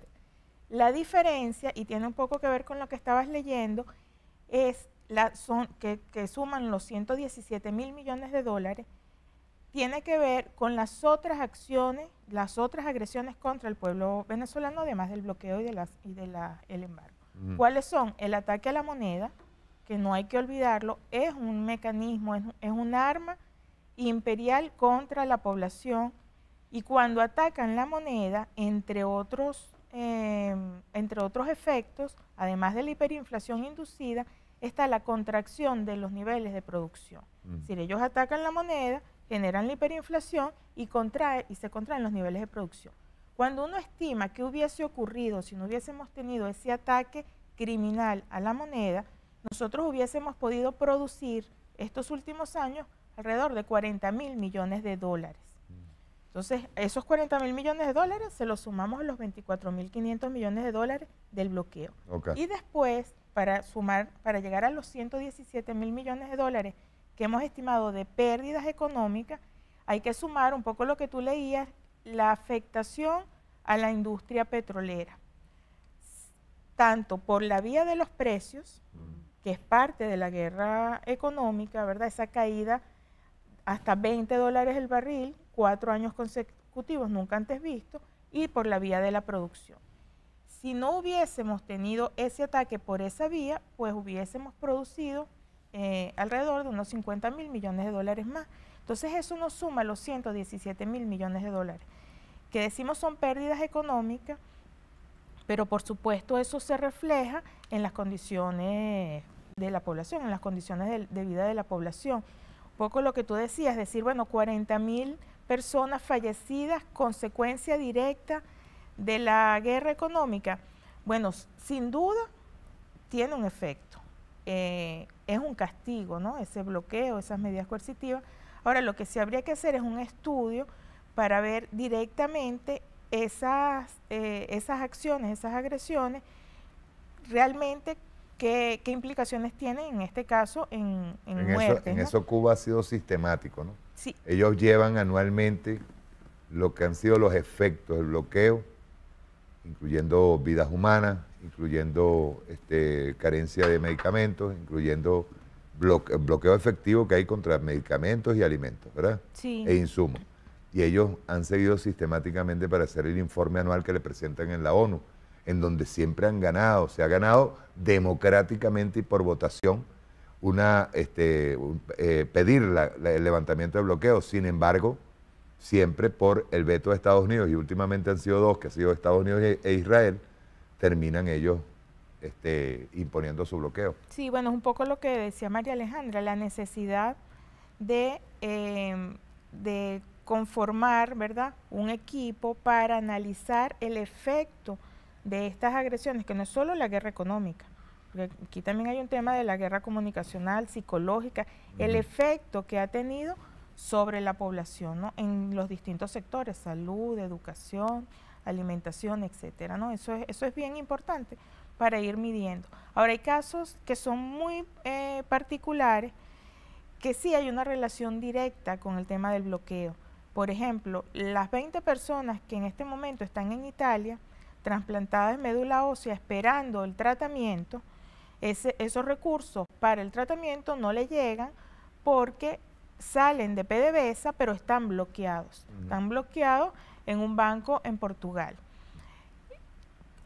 H: La diferencia, y tiene un poco que ver con lo que estabas leyendo, es la, son, que, suman los 117 mil millones de dólares, tiene que ver con las otras acciones, las otras agresiones contra el pueblo venezolano, además del bloqueo y del las y de el embargo. ¿Cuáles son? El ataque a la moneda, que no hay que olvidarlo, es un mecanismo, es, es un arma imperial contra la población y cuando atacan la moneda, entre otros, em, entre otros efectos, además de la hiperinflación inducida, está la contracción de los niveles de producción. si mm. ellos atacan la moneda, generan la hiperinflación y, contrae, y se contraen los niveles de producción. Cuando uno estima qué hubiese ocurrido si no hubiésemos tenido ese ataque criminal a la moneda, nosotros hubiésemos podido producir estos últimos años alrededor de 40 mil millones de dólares. Mm. Entonces, esos 40 mil millones de dólares se los sumamos a los 24 mil 500 millones de dólares del bloqueo. Y después, para sumar, para llegar a los 117 mil millones de dólares que hemos estimado de pérdidas económicas, hay que sumar un poco lo que tú leías, la afectación a la industria petrolera, tanto por la vía de los precios, mm. que es parte de la guerra económica, ¿verdad? Esa caída hasta 20 dólares el barril, cuatro años consecutivos nunca antes visto, y por la vía de la producción. Si no hubiésemos tenido ese ataque por esa vía, pues hubiésemos producido eh, alrededor de unos 50 mil millones de dólares más. Entonces eso nos suma los 117 mil millones de dólares, que decimos son pérdidas económicas, pero por supuesto eso se refleja en las condiciones de la población, en las condiciones de vida de la población poco lo que tú decías, decir, bueno, 40 mil personas fallecidas, consecuencia directa de la guerra económica. Bueno, sin duda tiene un efecto. Eh, es un castigo, ¿no? Ese bloqueo, esas medidas coercitivas. Ahora, lo que sí habría que hacer es un estudio para ver directamente esas, eh, esas acciones, esas agresiones, realmente ¿Qué, implicaciones tiene en este caso en, en, en Eso, en eso
E: Cuba ha sido sistemático, ¿no? Sí. Ellos llevan anualmente lo que han sido los efectos del bloqueo, incluyendo vidas humanas, incluyendo este, carencia de medicamentos, incluyendo bloqueo efectivo que hay contra medicamentos y alimentos, ¿verdad? Sí. E insumos. Y ellos han seguido sistemáticamente para hacer el informe anual que le presentan en la ONU en donde siempre han ganado, se ha ganado democráticamente y por votación una, este, eh, pedir el levantamiento del bloqueo, sin embargo, siempre por el veto de Estados Unidos, y últimamente han sido dos, que han sido Estados Unidos e, e Israel, terminan ellos este, imponiendo su bloqueo.
H: Sí, bueno, es un poco lo que decía María Alejandra, la necesidad de, em, de conformar, ¿verdad?, un equipo para analizar el efecto de estas agresiones, que no es solo la guerra económica, aquí también hay un tema de la guerra comunicacional, psicológica, el efecto que ha tenido sobre la población, ¿no? En los distintos sectores, salud, educación, alimentación, etcétera, ¿no? Eso es, eso es bien importante para ir midiendo. Ahora, hay casos que son muy eh, particulares, que sí hay una relación directa con el tema del bloqueo. Por ejemplo, las 20 personas que en este momento están en Italia, trasplantada de médula ósea esperando el tratamiento, esos recursos para el tratamiento no le llegan porque salen de PDVSA, pero están bloqueados. Están bloqueados en un banco en Portugal.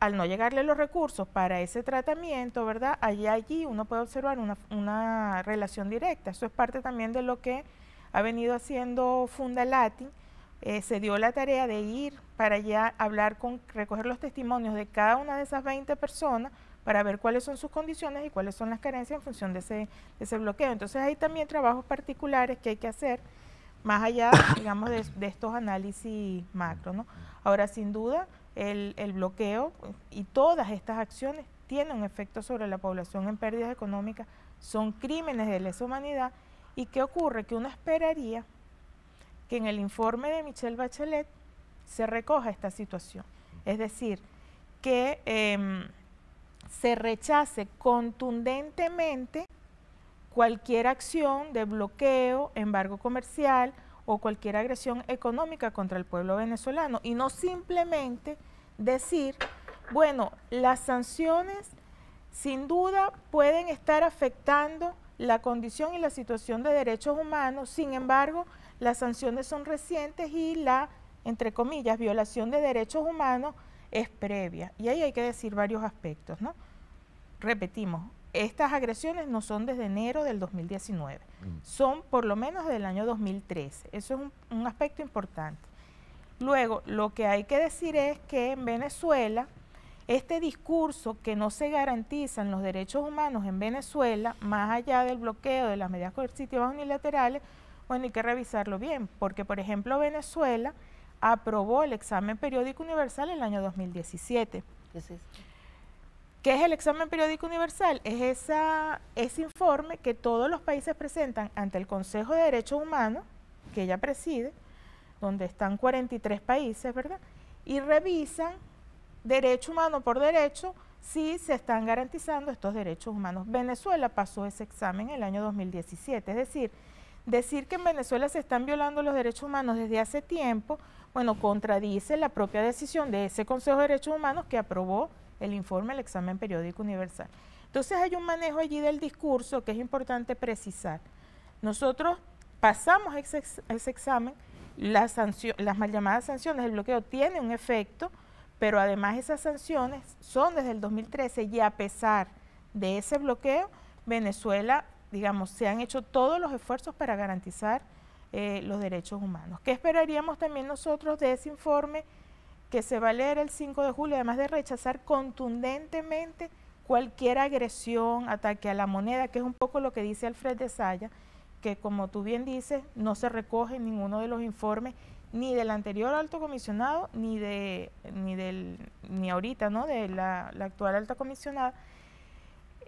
H: Al no llegarle los recursos para ese tratamiento, ¿verdad? Allí, allí uno puede observar una, una relación directa. Eso es parte también de lo que ha venido haciendo Funda eh, se dio la tarea de ir para allá, hablar con, recoger los testimonios de cada una de esas 20 personas para ver cuáles son sus condiciones y cuáles son las carencias en función de ese, ese bloqueo. Entonces hay también trabajos particulares que hay que hacer más allá, digamos, de, estos análisis macro. ¿no? Ahora, sin duda, el, el bloqueo y todas estas acciones tienen un efecto sobre la población en pérdidas económicas, son crímenes de lesa humanidad. ¿Y qué ocurre? Que uno esperaría que en el informe de Michelle Bachelet se recoja esta situación. Es decir, que em, se rechace contundentemente cualquier acción de bloqueo, embargo comercial o cualquier agresión económica contra el pueblo venezolano y no simplemente decir, bueno, las sanciones sin duda pueden estar afectando la condición y la situación de derechos humanos, sin embargo, las sanciones son recientes y la, entre comillas, violación de derechos humanos es previa. Y ahí hay que decir varios aspectos, ¿no? Repetimos, estas agresiones no son desde enero del 2019, mm. son por lo menos del año 2013. Eso es un aspecto importante. Luego, lo que hay que decir es que en Venezuela, este discurso que no se garantizan los derechos humanos en Venezuela, más allá del bloqueo de las medidas coercitivas unilaterales, bueno, hay que revisarlo bien, porque por ejemplo Venezuela aprobó el examen periódico universal en el año 2017. ¿Qué es, el examen periódico universal? Es esa, ese informe que todos los países presentan ante el Consejo de Derechos Humanos, que ella preside, donde están 43 países, ¿verdad? Y revisan derecho humano por derecho si se están garantizando estos derechos humanos. Venezuela pasó ese examen en el año 2017, es decir, decir que en Venezuela se están violando los derechos humanos desde hace tiempo, bueno, contradice la propia decisión de ese Consejo de Derechos Humanos que aprobó el informe, el examen periódico universal. Entonces hay un manejo allí del discurso que es importante precisar. Nosotros pasamos ese, examen, las, las mal llamadas sanciones, el bloqueo tiene un efecto, pero además esas sanciones son desde el 2013 y a pesar de ese bloqueo, Venezuela digamos, se han hecho todos los esfuerzos para garantizar eh, los derechos humanos. ¿Qué esperaríamos también nosotros de ese informe que se va a leer el 5 de julio, además de rechazar contundentemente cualquier agresión, ataque a la moneda, que es un poco lo que dice Alfred de Saya, que como tú bien dices, no se recoge en ninguno de los informes, ni del anterior alto comisionado, ni de, ni del, ni ahorita, ¿no? de la, actual alta comisionada.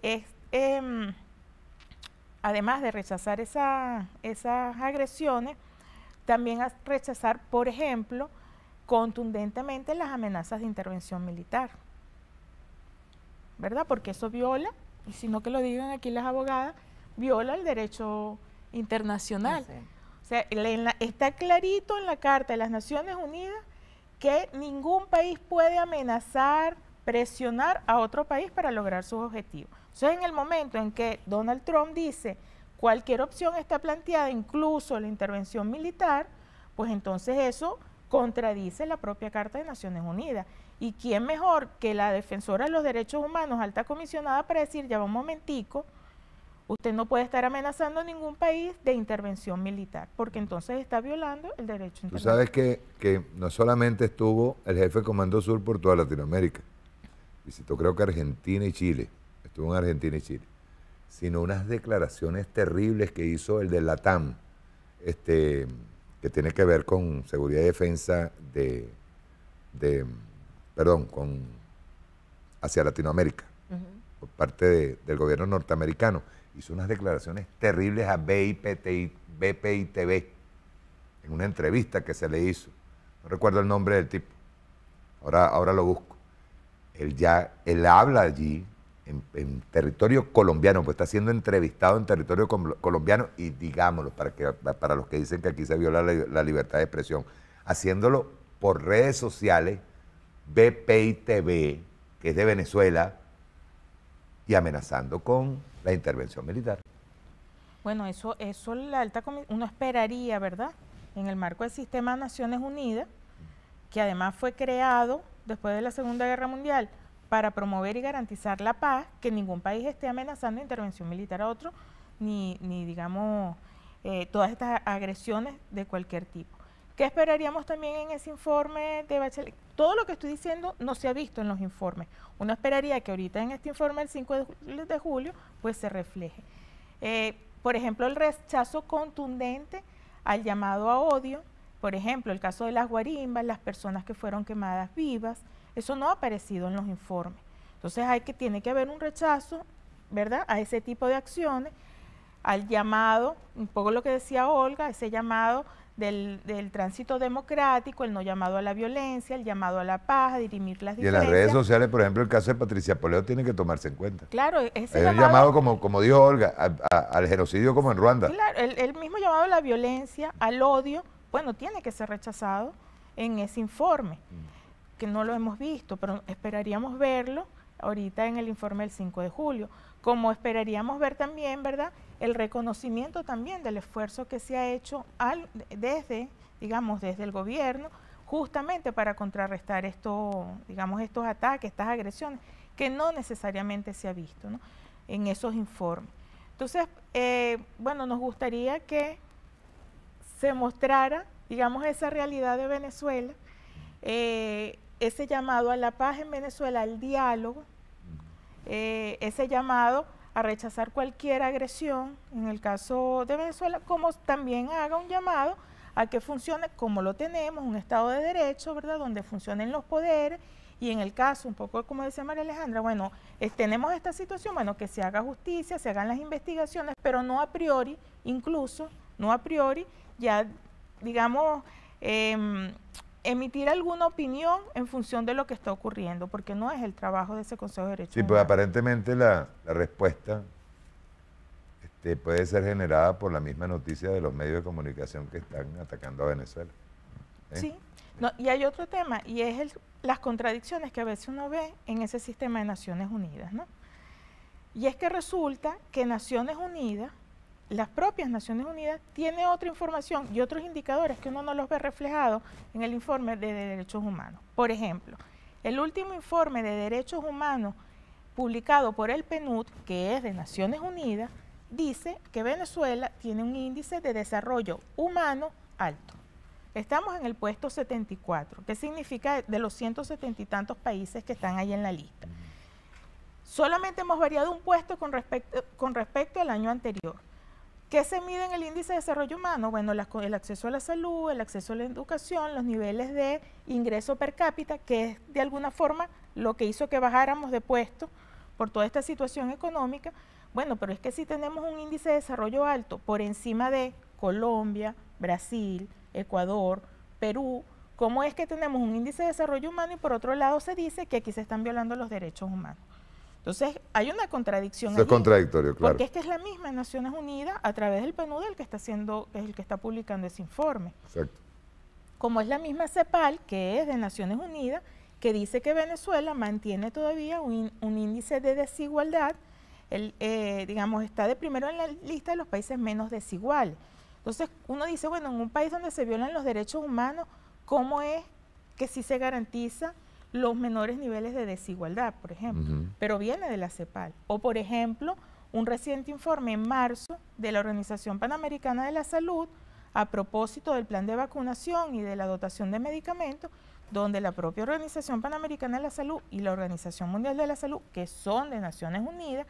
H: Es, em, además de rechazar esas agresiones, también rechazar, por ejemplo, contundentemente las amenazas de intervención militar. ¿Verdad? Porque eso viola, y si no que lo digan aquí las abogadas, viola el derecho internacional. O sea, está clarito en la Carta de las Naciones Unidas que ningún país puede amenazar, presionar a otro país para lograr sus objetivos. Entonces, en el momento en que Donald Trump dice cualquier opción está planteada, incluso la intervención militar, pues entonces eso contradice la propia Carta de Naciones Unidas. ¿Y quién mejor que la defensora de los derechos humanos, alta comisionada, para decir, ya va un momentico, usted no puede estar amenazando a ningún país de intervención militar, porque entonces está violando el derecho internacional. Tú
E: sabes que, no solamente estuvo el jefe de Comando Sur por toda Latinoamérica, visitó creo que Argentina y Chile en Argentina y Chile, sino unas declaraciones terribles que hizo el de Latam, este, que tiene que ver con seguridad y defensa de, de perdón, con hacia Latinoamérica, por parte del gobierno norteamericano. Hizo unas declaraciones terribles a y BPITV en una entrevista que se le hizo. No recuerdo el nombre del tipo. Ahora, ahora lo busco. Él ya, él habla allí en, territorio colombiano, pues está siendo entrevistado en territorio colombiano y digámoslo, para, que, para los que dicen que aquí se viola la, libertad de expresión, haciéndolo por redes sociales, BPI que es de Venezuela, y amenazando con la intervención militar.
H: Bueno, eso, eso la alta uno esperaría, ¿verdad? En el marco del sistema Naciones Unidas, que además fue creado después de la Segunda Guerra Mundial para promover y garantizar la paz, que ningún país esté amenazando intervención militar a otro, ni, digamos, eh, todas estas agresiones de cualquier tipo. ¿Qué esperaríamos también en ese informe de Bachelet? Todo lo que estoy diciendo no se ha visto en los informes. Uno esperaría que ahorita en este informe el 5 de julio, pues se refleje. Eh, por ejemplo, el rechazo contundente al llamado a odio, por ejemplo, el caso de las guarimbas, las personas que fueron quemadas vivas, eso no ha aparecido en los informes. Entonces hay que, tiene que haber un rechazo, ¿verdad?, a ese tipo de acciones, al llamado, un poco lo que decía Olga, ese llamado del, tránsito democrático, el no llamado a la violencia, el llamado a la paz, a dirimir las diferencias. Y en las redes
E: sociales, por ejemplo, el caso de Patricia Poleo tiene que tomarse en cuenta.
H: Claro, ese llamado, llamado,
E: como, como dijo Olga, al genocidio como en Ruanda.
H: Claro, el, mismo llamado a la violencia, al odio, bueno, tiene que ser rechazado en ese informe. Mm que no lo hemos visto, pero esperaríamos verlo ahorita en el informe del 5 de julio, como esperaríamos ver también, ¿verdad?, el reconocimiento también del esfuerzo que se ha hecho al, desde, digamos, desde el gobierno, justamente para contrarrestar estos, digamos, estos ataques, estas agresiones, que no necesariamente se ha visto ¿no? en esos informes. Entonces, eh, bueno, nos gustaría que se mostrara, digamos, esa realidad de Venezuela, eh, ese llamado a la paz en Venezuela, al diálogo, eh, ese llamado a rechazar cualquier agresión en el caso de Venezuela, como también haga un llamado a que funcione como lo tenemos, un Estado de Derecho, ¿verdad?, donde funcionen los poderes y en el caso, un poco como decía María Alejandra, bueno, eh, tenemos esta situación, bueno, que se haga justicia, se hagan las investigaciones, pero no a priori, incluso, no a priori, ya digamos, em, emitir alguna opinión en función de lo que está ocurriendo, porque no es el trabajo de ese Consejo de Derechos Sí, pues
E: aparentemente la, respuesta este, puede ser generada por la misma noticia de los medios de comunicación que están atacando a Venezuela. ¿Eh? Sí,
H: y hay otro tema, y es las contradicciones que a veces uno ve en ese sistema de Naciones Unidas, ¿no? Y es que resulta que Naciones Unidas las propias Naciones Unidas tiene otra información y otros indicadores que uno no los ve reflejados en el informe de derechos humanos. Por ejemplo, el último informe de derechos humanos publicado por el PNUD, que es de Naciones Unidas, dice que Venezuela tiene un índice de desarrollo humano alto. Estamos en el puesto 74, que significa de los 170 y tantos países que están ahí en la lista. Mm. Solamente hemos variado un puesto con respecto al año anterior. ¿Qué se mide en el índice de desarrollo humano? Bueno, el acceso a la salud, el acceso a la educación, los niveles de ingreso per cápita, que es de alguna forma lo que hizo que bajáramos de puesto por toda esta situación económica. Bueno, pero es que si tenemos un índice de desarrollo alto por encima de Colombia, Brasil,
E: Ecuador,
H: Perú, ¿cómo es que tenemos un índice de desarrollo humano y por otro lado se dice que aquí se están violando los derechos humanos? Entonces, hay una contradicción. Eso es contradictorio, claro. Porque es que es la misma Naciones Unidas a través del PNUD el que está haciendo, el que está publicando ese informe. Exacto. Como es la misma CEPAL, que es de Naciones Unidas, que dice que Venezuela mantiene todavía un, índice de desigualdad, el, eh, digamos, está de primero en la lista de los países menos desiguales. Entonces, uno dice, bueno, en un país donde se violan los derechos humanos, ¿cómo es que sí se garantiza los menores niveles de desigualdad, por ejemplo, pero viene de la CEPAL. O, por ejemplo, un reciente informe en marzo de la Organización Panamericana de la Salud a propósito del plan de vacunación y de la dotación de medicamentos, donde la propia Organización Panamericana de la Salud y la Organización Mundial de la Salud, que son de Naciones Unidas,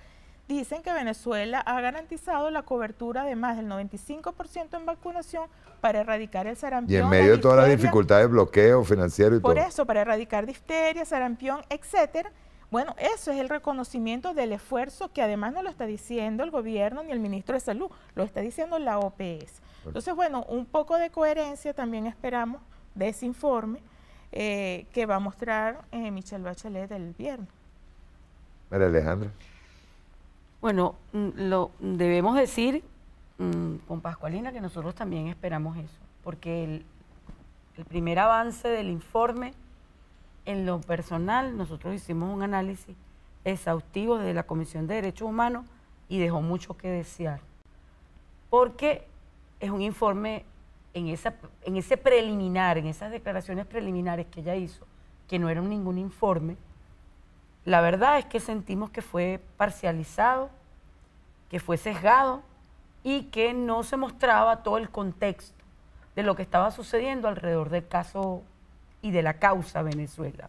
H: dicen que Venezuela ha garantizado la cobertura de más del 95% en vacunación para erradicar el sarampión. Y en medio de todas las dificultades
E: de bloqueo financiero y por todo. Por
H: eso, para erradicar difteria, sarampión, etcétera. Bueno, eso es el reconocimiento del esfuerzo que además no lo está diciendo el gobierno ni el ministro de Salud, lo está diciendo la OPS. Entonces, bueno, un poco de coherencia también esperamos de ese informe eh, que va a mostrar eh, Michelle Bachelet
C: el viernes.
E: María Alejandra. Bueno,
C: mm, lo debemos decir mm, con Pascualina que nosotros también esperamos eso, porque el, el primer avance del informe, en lo personal, nosotros hicimos un análisis exhaustivo de la Comisión de Derechos Humanos y dejó mucho que desear, porque es un informe en, esa, en ese preliminar, en esas declaraciones preliminares que ella hizo, que no era ningún informe, la verdad es que sentimos que fue parcializado, que fue sesgado y que no se mostraba todo el contexto de lo que estaba sucediendo alrededor del caso y de la causa Venezuela.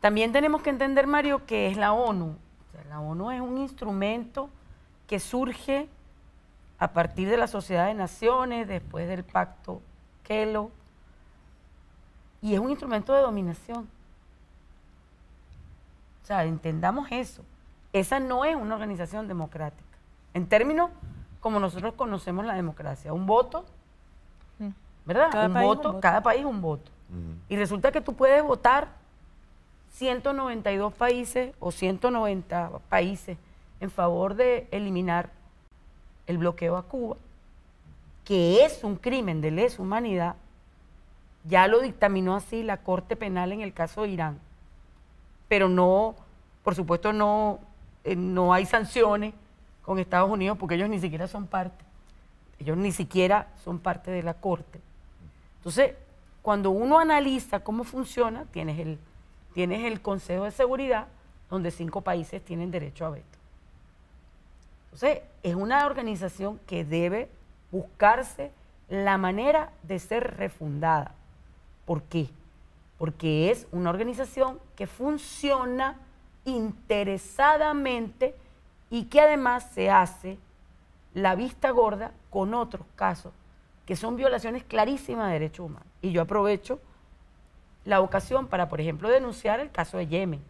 C: También tenemos que entender, Mario, que es la ONU. la ONU es un instrumento que surge a partir de la Sociedad de Naciones, después del pacto Kelo, y es un instrumento de dominación. O sea, entendamos eso. Esa no es una organización democrática. En términos como nosotros conocemos la democracia, un voto, mm. ¿verdad? Cada un, país voto, un, voto, cada país un voto. Y resulta que tú puedes votar 192 países o 190 países en favor de eliminar el bloqueo a Cuba, que es un crimen de lesa humanidad, ya lo dictaminó así la Corte Penal en el caso de Irán pero no, por supuesto no, eh, no hay sanciones con Estados Unidos porque ellos ni siquiera son parte, ellos ni siquiera son parte de la Corte. Entonces, cuando uno analiza cómo funciona, tienes el, tienes el Consejo de Seguridad, donde cinco países tienen derecho a veto. Entonces, es una organización que debe buscarse la manera de ser refundada. ¿Por qué? porque es una organización que funciona interesadamente y que además se hace la vista gorda con otros casos que son violaciones clarísimas de derechos humanos. Y yo aprovecho la ocasión para, por ejemplo, denunciar el caso de Yemen.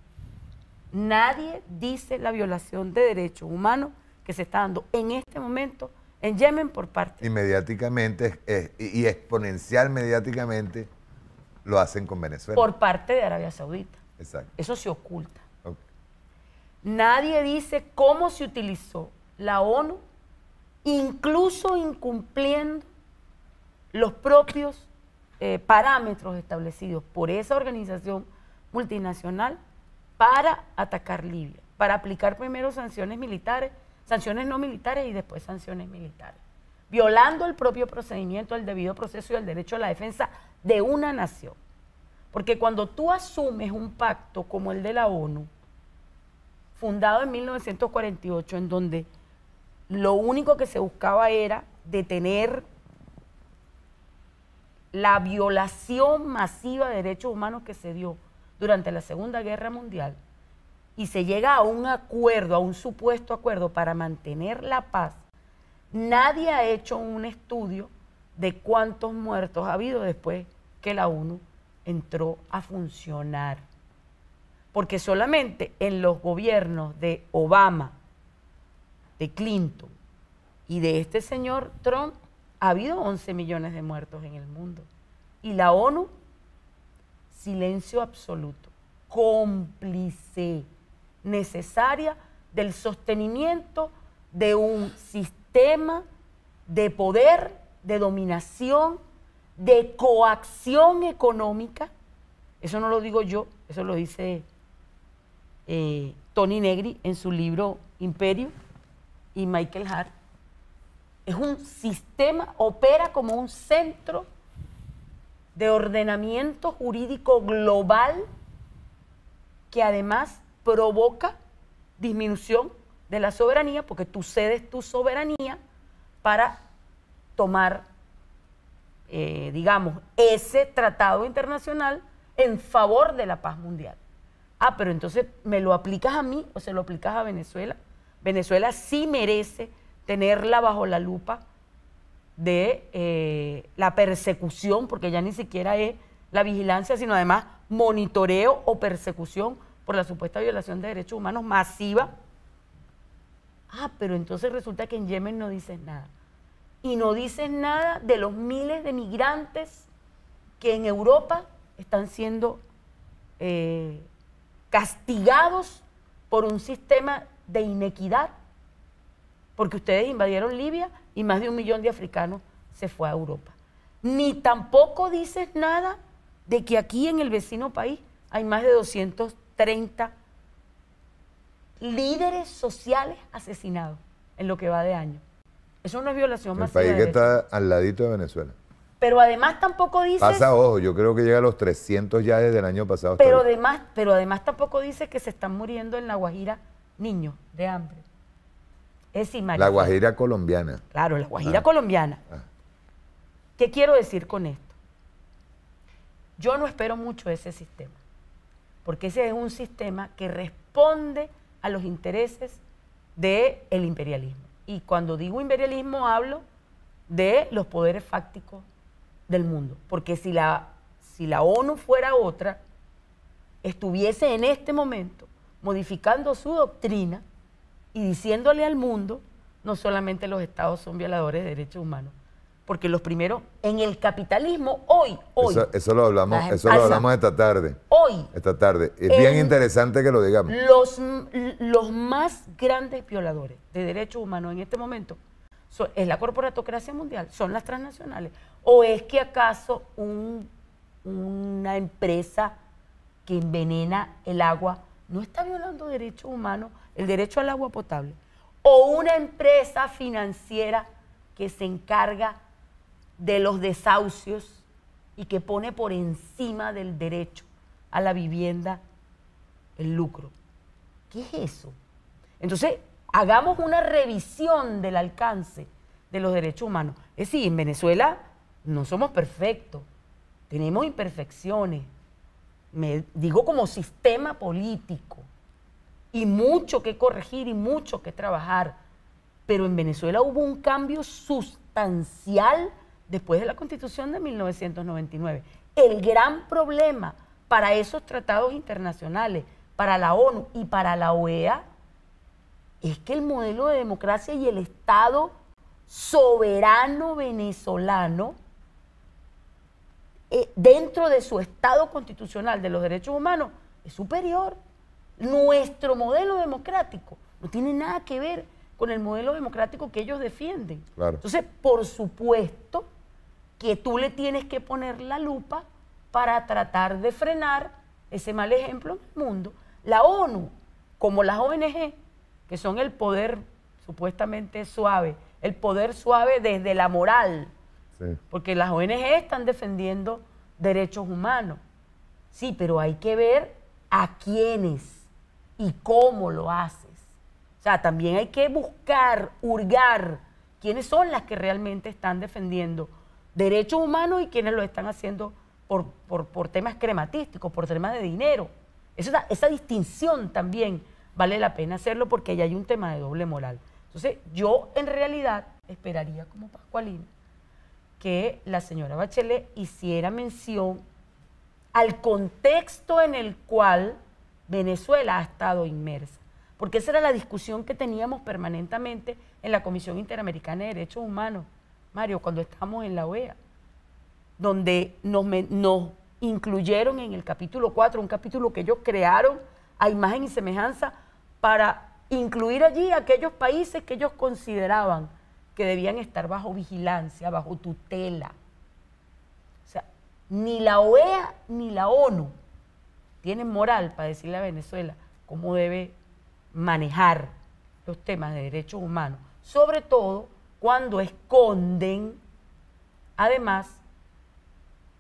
C: Nadie dice la violación de derechos humanos que se está dando en este momento en Yemen por
E: parte. Y mediáticamente, y exponencial mediáticamente, lo hacen con Venezuela. Por
C: parte de Arabia Saudita. Exacto. Eso se oculta. Nadie dice cómo se utilizó la ONU, incluso incumpliendo los propios eh, parámetros establecidos por esa organización multinacional para atacar Libia, para aplicar primero sanciones militares, sanciones no militares y después sanciones militares, violando el propio procedimiento, el debido proceso y el derecho a la defensa de una nación. Porque cuando tú asumes un pacto como el de la ONU, fundado en 1948, en donde lo único que se buscaba era detener la violación masiva de derechos humanos que se dio durante la Segunda Guerra Mundial y se llega a un acuerdo, a un supuesto acuerdo para mantener la paz, nadie ha hecho un estudio de cuántos muertos ha habido después que la ONU entró a funcionar. Porque solamente en los gobiernos de Obama, de Clinton y de este señor Trump ha habido 11 millones de muertos en el mundo. Y la ONU, silencio absoluto, cómplice necesaria del sostenimiento de un sistema de poder de dominación, de coacción económica. Eso no lo digo yo, eso lo dice eh, Tony Negri en su libro Imperio y Michael Hart. Es un sistema, opera como un centro de ordenamiento jurídico global que además provoca disminución de la soberanía porque tú cedes tu soberanía para tomar, eh, digamos, ese tratado internacional en favor de la paz mundial. Ah, pero entonces me lo aplicas a mí o se lo aplicas a Venezuela. Venezuela sí merece tenerla bajo la lupa de eh, la persecución, porque ya ni siquiera es la vigilancia, sino además monitoreo o persecución por la supuesta violación de derechos humanos masiva. Ah, pero entonces resulta que en Yemen no dices nada y no dices nada de los miles de migrantes que en Europa están siendo eh, castigados por un sistema de inequidad, porque ustedes invadieron Libia y más de un millón de africanos se fue a Europa. Ni tampoco dices nada de que aquí en el vecino país hay más de 230 líderes sociales asesinados en lo que va de año. Eso no es violación masiva. país que está
E: al ladito de Venezuela.
C: Pero además tampoco dice. Pasa
E: ojo, yo creo que llega a los 300 ya desde el año pasado. Pero
C: además, pero además tampoco dice que se están muriendo en La Guajira niños de hambre. Es La Guajira
E: colombiana.
C: Claro, la Guajira ah. colombiana. Ah. ¿Qué quiero decir con esto? Yo no espero mucho de ese sistema, porque ese es un sistema que responde a los intereses del el imperialismo. Y cuando digo imperialismo hablo de los poderes fácticos del mundo. Porque si la, si la ONU fuera otra, estuviese en este momento modificando su doctrina y diciéndole al mundo, no solamente los estados son violadores de derechos humanos, porque los primeros en el capitalismo hoy, hoy.
E: Eso, lo hablamos, eso lo hablamos esta tarde. Esta tarde. Es bien interesante que lo digamos.
C: Los, más grandes violadores de derechos humanos en este momento es la corporatocracia mundial, son las transnacionales. ¿O es que acaso una empresa que envenena el agua no está violando derechos humanos, el derecho al agua potable? ¿O una empresa financiera que se encarga de los desahucios y que pone por encima del derecho a la vivienda el lucro. ¿Qué es eso? Entonces, hagamos una revisión del alcance de los derechos humanos. Es decir, en Venezuela no somos perfectos, tenemos imperfecciones, me digo como sistema político, y mucho que corregir y mucho que trabajar, pero en Venezuela hubo un cambio sustancial después de la constitución de 1999. El gran problema para esos tratados internacionales, para la ONU y para la OEA, es que el modelo de democracia y el Estado soberano venezolano, eh, dentro de su Estado constitucional de los derechos humanos, es superior. Nuestro modelo democrático no tiene nada que ver con el modelo democrático que ellos defienden. Entonces, por supuesto que tú le tienes que poner la lupa para tratar de frenar ese mal ejemplo en el mundo. La ONU, como las ONG, que son el poder supuestamente suave, el poder suave desde la moral, porque las ONG están defendiendo derechos humanos. Sí, pero hay que ver a quiénes y cómo lo haces. O sea, también hay que buscar, hurgar quiénes son las que realmente están defendiendo derechos humanos y quiénes lo están haciendo por, por, temas crematísticos, por temas de dinero. esa distinción también vale la pena hacerlo porque ahí hay un tema de doble moral. Entonces, yo en realidad esperaría como Pascualina que la señora Bachelet hiciera mención al contexto en el cual Venezuela ha estado inmersa. Porque esa era la discusión que teníamos permanentemente en la Comisión Interamericana de Derechos Humanos, Mario, cuando estábamos en la OEA donde nos, incluyeron en el capítulo 4, un capítulo que ellos crearon a imagen y semejanza para incluir allí aquellos países que ellos consideraban que debían estar bajo vigilancia, bajo tutela. O sea, ni la OEA ni la ONU tienen moral para decirle a Venezuela cómo debe manejar los temas de derechos humanos, sobre todo cuando esconden, además,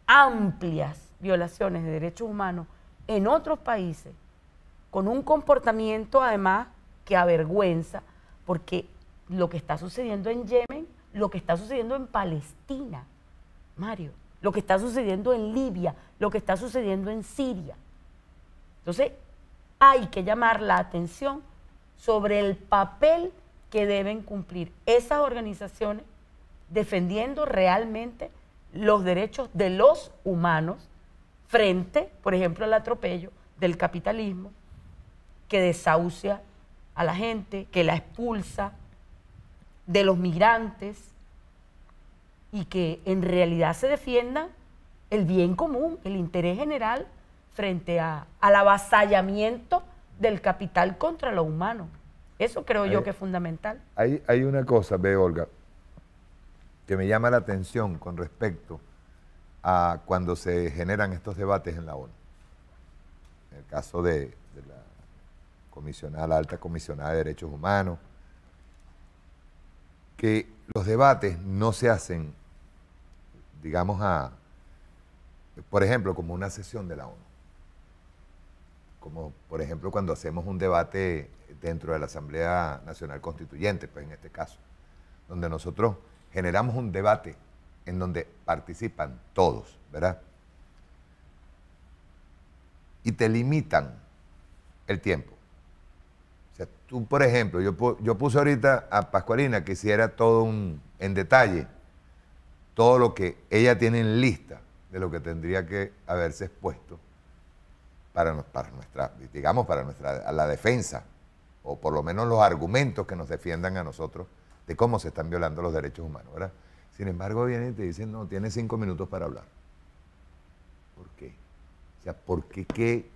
C: amplias violaciones de derechos humanos en otros países, con un comportamiento además que avergüenza, porque lo que está sucediendo en Yemen, lo que está sucediendo en Palestina, Mario, lo que está sucediendo en Libia, lo que está sucediendo en Siria. Entonces, hay que llamar la atención sobre el papel que deben cumplir esas organizaciones defendiendo realmente los derechos de los humanos frente, por ejemplo, al atropello del capitalismo que desahucia a la gente, que la expulsa, de los migrantes y que en realidad se defienda el bien común, el interés general frente al avasallamiento del capital contra lo humano. Eso creo yo que es fundamental.
E: Hay, hay una cosa, ve Olga, que me llama la atención con respecto a cuando se generan estos debates en la ONU. En el caso de, la comisionada, alta comisionada de derechos humanos, que los debates no se hacen, digamos, a, por ejemplo, como una sesión de la ONU. Como, por ejemplo, cuando hacemos un debate dentro de la Asamblea Nacional Constituyente, pues en este caso, donde nosotros generamos un debate en donde participan todos, ¿verdad? Y te limitan el tiempo. O sea, tú, por ejemplo, yo, puse ahorita a Pascualina que hiciera todo un, en detalle, todo lo que ella tiene en lista de lo que tendría que haberse expuesto para, para nuestra, digamos, para nuestra, a la defensa, o por lo menos los argumentos que nos defiendan a nosotros de cómo se están violando los derechos humanos, ¿verdad? Sin embargo, vienen y te dicen, no, tienes cinco minutos para hablar. ¿Por qué? O sea, ¿por qué qué?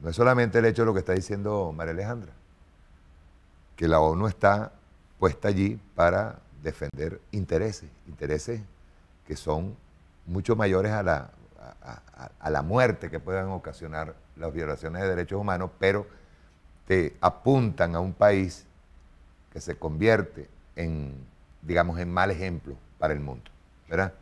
E: No es solamente el hecho de lo que está diciendo María Alejandra, que la ONU está puesta allí para defender intereses, intereses que son mucho mayores a la, a la muerte que puedan ocasionar las violaciones de derechos humanos, pero te apuntan a un país que se convierte en, digamos, en mal ejemplo para el mundo, ¿verdad?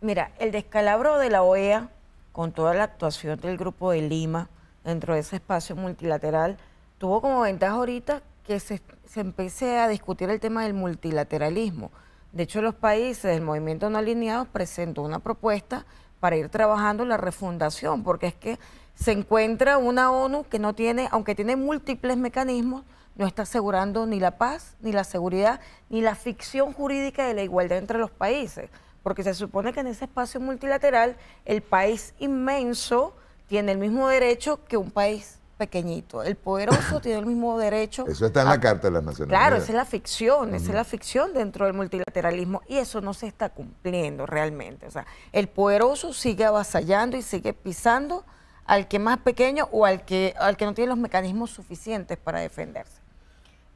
F: Mira, el descalabro de la OEA con toda la actuación del Grupo de Lima dentro de ese espacio multilateral tuvo como ventaja ahorita que se, se empiece a discutir el tema del multilateralismo. De hecho, los países del movimiento no alineados presentó una propuesta para ir trabajando la refundación, porque es que se encuentra una ONU que no tiene, aunque tiene múltiples mecanismos, no está asegurando ni la paz, ni la seguridad, ni la ficción jurídica de la igualdad entre los países. Porque se supone que en ese espacio multilateral el país inmenso tiene el mismo derecho que un país pequeñito. El poderoso tiene el mismo derecho. Eso
E: está en la Carta de las Naciones Unidas. Claro, esa es la
F: ficción, esa es la ficción dentro del multilateralismo y eso no se está cumpliendo realmente. O sea, el poderoso sigue avasallando y sigue pisando al que más pequeño o al que, al que no tiene los mecanismos suficientes para defenderse.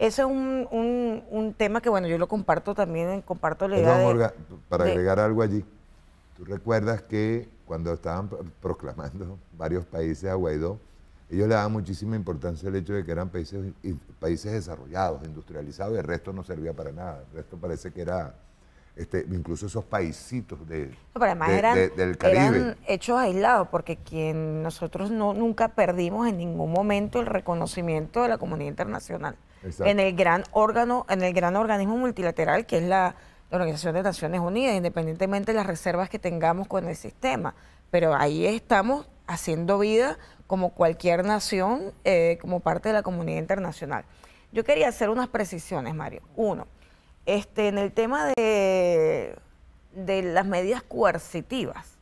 F: Ese es un, un, un, tema que, bueno, yo lo comparto también, eh, comparto la idea de,
E: para agregar algo allí. ¿Tú recuerdas que cuando estaban proclamando varios países a Guaidó, ellos le daban muchísima importancia al hecho de que eran países, países desarrollados, industrializados, y el resto no servía para nada. El resto parece que era este, incluso esos paisitos de, eran, del Caribe. Eran
F: hechos aislados, porque quien nosotros no, nunca perdimos en ningún momento el reconocimiento de la comunidad internacional en el gran órgano, en el gran organismo multilateral que es la, Organización de Naciones Unidas, independientemente de las reservas que tengamos con el sistema. Pero ahí estamos haciendo vida como cualquier nación, eh, como parte de la comunidad internacional. Yo quería hacer unas precisiones, Mario. Uno, este, en el tema de, de las medidas coercitivas,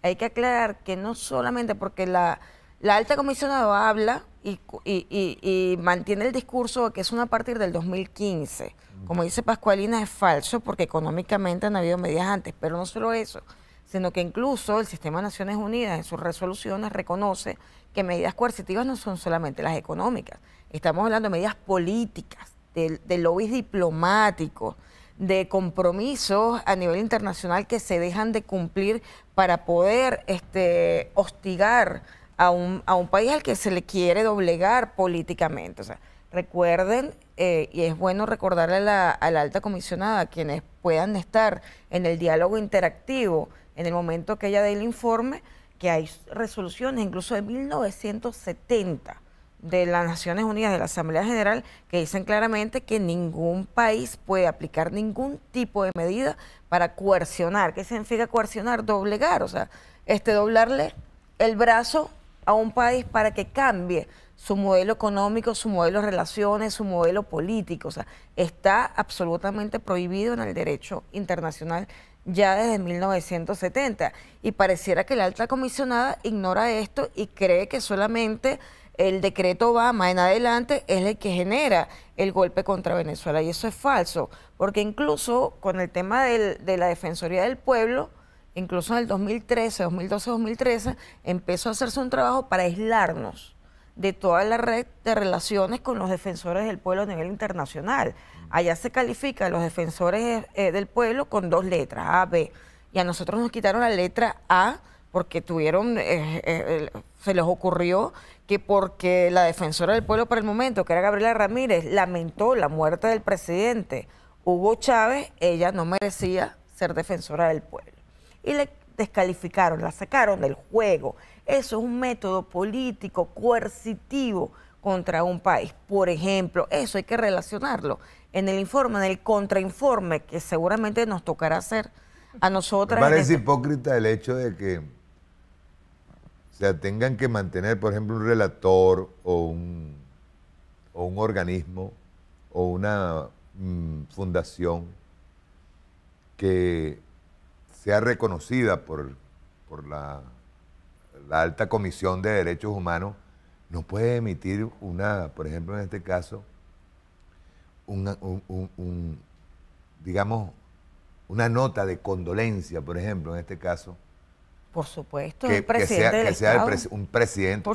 F: hay que aclarar que no solamente porque la, la alta comisionada habla y, mantiene el discurso que es una partir del 2015. Como dice Pascualina, es falso porque económicamente han habido medidas antes, pero no solo eso, sino que incluso el sistema de Naciones Unidas en sus resoluciones reconoce que medidas coercitivas no son solamente las económicas, estamos hablando de medidas políticas, de, de lobbies diplomáticos, de compromisos a nivel internacional que se dejan de cumplir para poder este, hostigar a un, a un país al que se le quiere doblegar políticamente. O sea, recuerden, eh, y es bueno recordarle a la, a la alta comisionada, quienes puedan estar en el diálogo interactivo en el momento que ella dé el informe, que hay resoluciones incluso de 1970 de las Naciones Unidas, de la Asamblea General, que dicen claramente que ningún país puede aplicar ningún tipo de medida para coercionar. ¿Qué significa coercionar? Doblegar, o sea, este doblarle el brazo a un país para que cambie su modelo económico, su modelo de relaciones, su modelo político. O sea, está absolutamente prohibido en el derecho internacional ya desde 1970. Y pareciera que la alta comisionada ignora esto y cree que solamente el decreto Obama en adelante es el que genera el golpe contra Venezuela. Y eso es falso, porque incluso con el tema de la Defensoría del Pueblo, incluso en el 2013, 2012, 2013, empezó a hacerse un trabajo para aislarnos de toda la red de relaciones con los defensores del pueblo a nivel internacional. Allá se califica a los defensores eh, del pueblo con dos letras, A, B. Y a nosotros nos quitaron la letra A porque tuvieron, eh, eh, se les ocurrió que porque la defensora del pueblo para el momento, que era Gabriela Ramírez, lamentó la muerte del presidente Hugo Chávez, ella no merecía ser defensora del pueblo y le descalificaron, la sacaron del juego. Eso es un método político coercitivo contra un país. Por ejemplo, eso hay que relacionarlo en el informe, en el contrainforme que seguramente nos tocará hacer a nosotras. Me parece este
E: hipócrita el hecho de que tengan que mantener, por ejemplo, un relator o un, organismo o una mm, fundación que sea reconocida por, por la, la, alta comisión de derechos humanos, no puede emitir una, por ejemplo, en este caso, digamos, una nota de condolencia, por ejemplo, en este caso,
F: por supuesto, que, sea,
E: un presidente,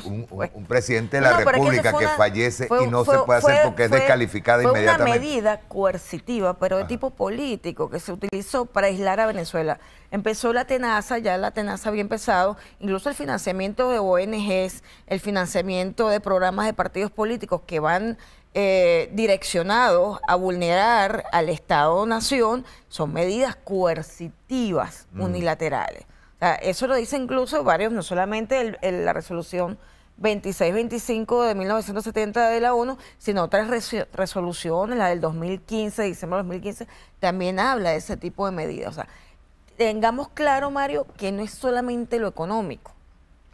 E: un, presidente de la República que, fallece y no se puede hacer porque es descalificada inmediatamente. Fue una
F: medida coercitiva, pero de tipo político, que se utilizó para aislar a Venezuela. Empezó la tenaza, ya la tenaza había empezado, incluso el financiamiento de ONGs, el financiamiento de programas de partidos políticos que van eh, direccionados a vulnerar al Estado-Nación, son medidas coercitivas unilaterales eso lo dice incluso varios, no solamente la resolución 2625 de 1970 de la ONU, sino otras resoluciones, la del 2015, diciembre de 2015, también habla de ese tipo de medidas. O sea, tengamos claro, Mario, que no es solamente lo económico.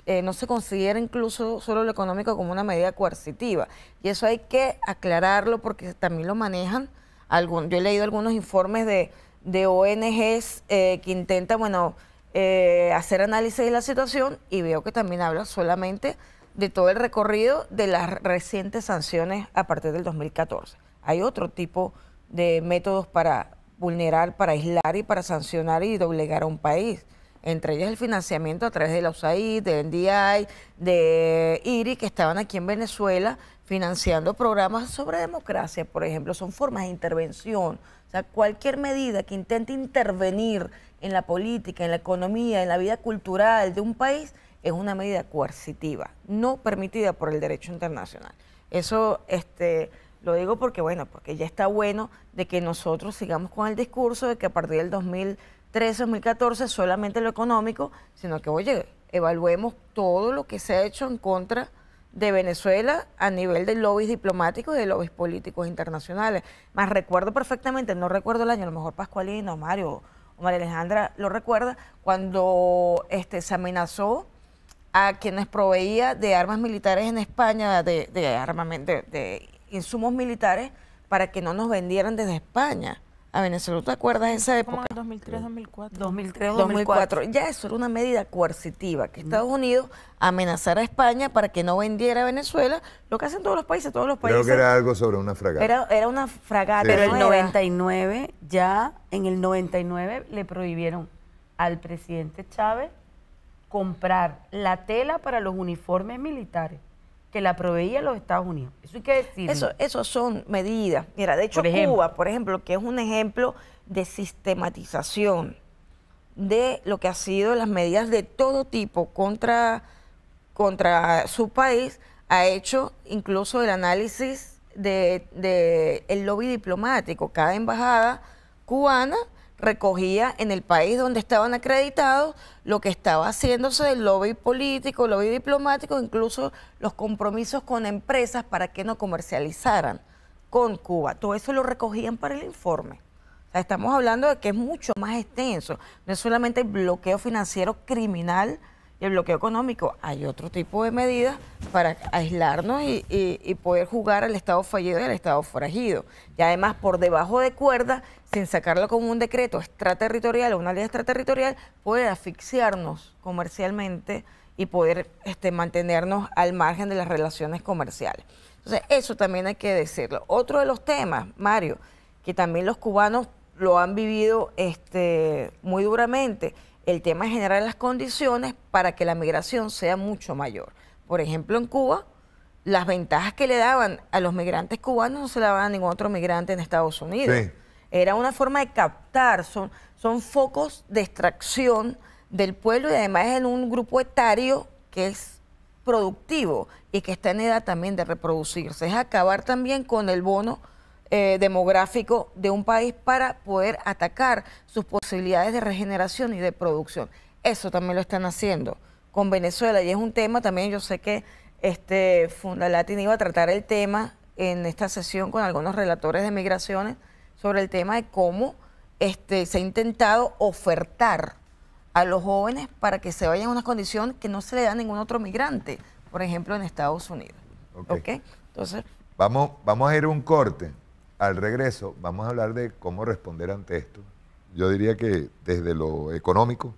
F: Eh, no se considera incluso solo lo económico como una medida coercitiva. Y eso hay que aclararlo porque también lo manejan. Algún, yo he leído algunos informes de, de ONGs eh, que intentan, bueno, eh, hacer análisis de la situación y veo que también habla solamente de todo el recorrido de las recientes sanciones a partir del 2014. Hay otro tipo de métodos para vulnerar, para aislar y para sancionar y doblegar a un país. Entre ellas el financiamiento a través de la USAID, de NDI, de IRI, que estaban aquí en Venezuela financiando programas sobre democracia, por ejemplo, son formas de intervención. O sea, cualquier medida que intente intervenir, en la política, en la economía, en la vida cultural de un país, es una medida coercitiva, no permitida por el derecho internacional. Eso este, lo digo porque, bueno, porque ya está bueno de que nosotros sigamos con el discurso de que a partir del 2013, 2014, solamente lo económico, sino que, oye, evaluemos todo lo que se ha hecho en contra de Venezuela a nivel de lobbies diplomáticos y de lobbies políticos internacionales. Más recuerdo perfectamente, no recuerdo el año, a lo mejor Pascualino, Mario, María Alejandra lo recuerda, cuando este, se amenazó a quienes proveía de armas militares en España, de, de, de insumos militares, para que no nos vendieran desde España a Venezuela. ¿Tú te acuerdas de esa época?
C: en 2003-2004. 2003-2004.
F: Ya eso era una medida coercitiva, que mm. Estados Unidos amenazara a España para que no vendiera a
C: Venezuela, lo que hacen todos los países, todos los
F: países. Creo que era
E: algo sobre una fragata.
C: Era, una fragata. Pero Pero el 99, ya en el 99 le prohibieron al presidente Chávez comprar la tela para los uniformes militares que la proveía los Estados Unidos.
F: Eso hay que decir. Eso, esos son medidas. Mira, de hecho Cuba, por ejemplo, que es un ejemplo de sistematización de lo que han sido las medidas de todo tipo contra, contra su país, ha hecho incluso el análisis del de, de el lobby diplomático. Cada embajada cubana recogía en el país donde estaban acreditados lo que estaba haciéndose del lobby político, lobby diplomático, incluso los compromisos con empresas para que no comercializaran con Cuba. Todo eso lo recogían para el informe. O sea, estamos hablando de que es mucho más extenso. No es solamente el bloqueo financiero criminal, y el bloqueo económico, hay otro tipo de medidas para aislarnos y, poder jugar al Estado fallido y al Estado forajido. Y además, por debajo de cuerda, sin sacarlo como un decreto extraterritorial o una ley extraterritorial, puede asfixiarnos comercialmente y poder este, mantenernos al margen de las relaciones comerciales. Entonces, eso también hay que decirlo. Otro de los temas, Mario, que también los cubanos lo han vivido este, muy duramente, el tema es generar las condiciones para que la migración sea mucho mayor. Por ejemplo, en Cuba, las ventajas que le daban a los migrantes cubanos no se las daban a ningún otro migrante en Estados Unidos. Era una forma de captar, son, son focos de extracción del pueblo y además en un grupo etario que es productivo y que está en edad también de reproducirse. Es acabar también con el bono eh, demográfico de un país para poder atacar sus posibilidades de regeneración y de producción. Eso también lo están haciendo con Venezuela y es un tema también, yo sé que este Fundalatin iba a tratar el tema en esta sesión con algunos relatores de migraciones sobre el tema de cómo este, se ha intentado ofertar a los jóvenes para que se vayan a una condición que no se le da a ningún otro migrante, por ejemplo en Estados Unidos.
E: Okay. Entonces. Vamos, vamos a ir un corte al regreso vamos a hablar de cómo responder ante esto. Yo diría que desde lo económico,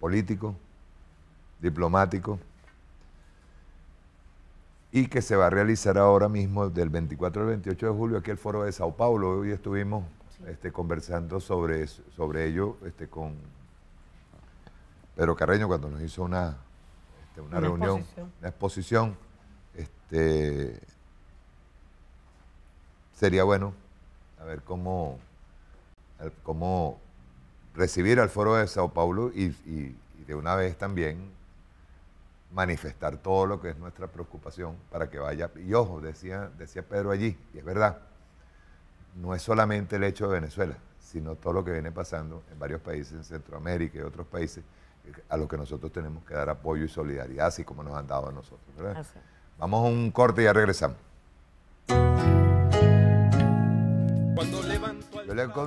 E: político, diplomático, y que se va a realizar ahora mismo del 24 al 28 de julio aquí el foro de Sao Paulo. Hoy estuvimos este, conversando sobre, sobre ello este, con Pedro Carreño cuando nos hizo una, este, una, reunión, una exposición. Este, sería bueno a ver cómo, cómo recibir al foro de Sao Paulo y, de una vez también manifestar todo lo que es nuestra preocupación para que vaya. Y ojo, decía, decía Pedro allí, y es verdad, no es solamente el hecho de Venezuela, sino todo lo que viene pasando en varios países, en Centroamérica y otros países, a los que nosotros tenemos que dar apoyo y solidaridad, así como nos han dado a nosotros. Vamos a un corte y ya regresamos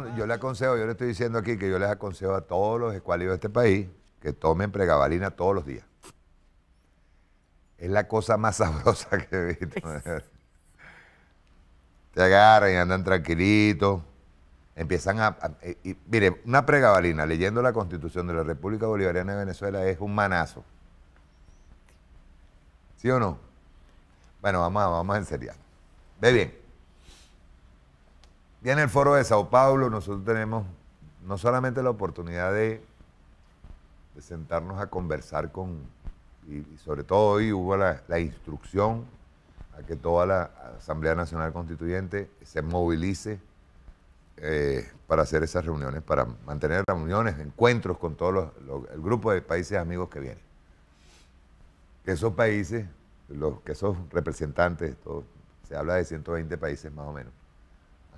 E: yo, le, aconsejo, yo le estoy diciendo aquí que yo les aconsejo a todos los escualidos de este país que tomen pregabalina todos los días. Es la cosa más sabrosa que he visto. Te agarran y andan tranquilitos. Empiezan a, eh, mire, una pregabalina leyendo la Constitución de la República Bolivariana de Venezuela es un manazo. ¿Sí o no? Bueno, vamos, vamos a serio. Ve bien en el foro de Sao Paulo nosotros tenemos no solamente la oportunidad de, sentarnos a conversar con, y, sobre todo hoy hubo la, instrucción a que toda la Asamblea Nacional Constituyente se movilice eh, para hacer esas reuniones, para mantener reuniones, encuentros con todo el grupo de países amigos que vienen. Que esos países, los, que esos representantes, todo, se habla de 120 países más o menos,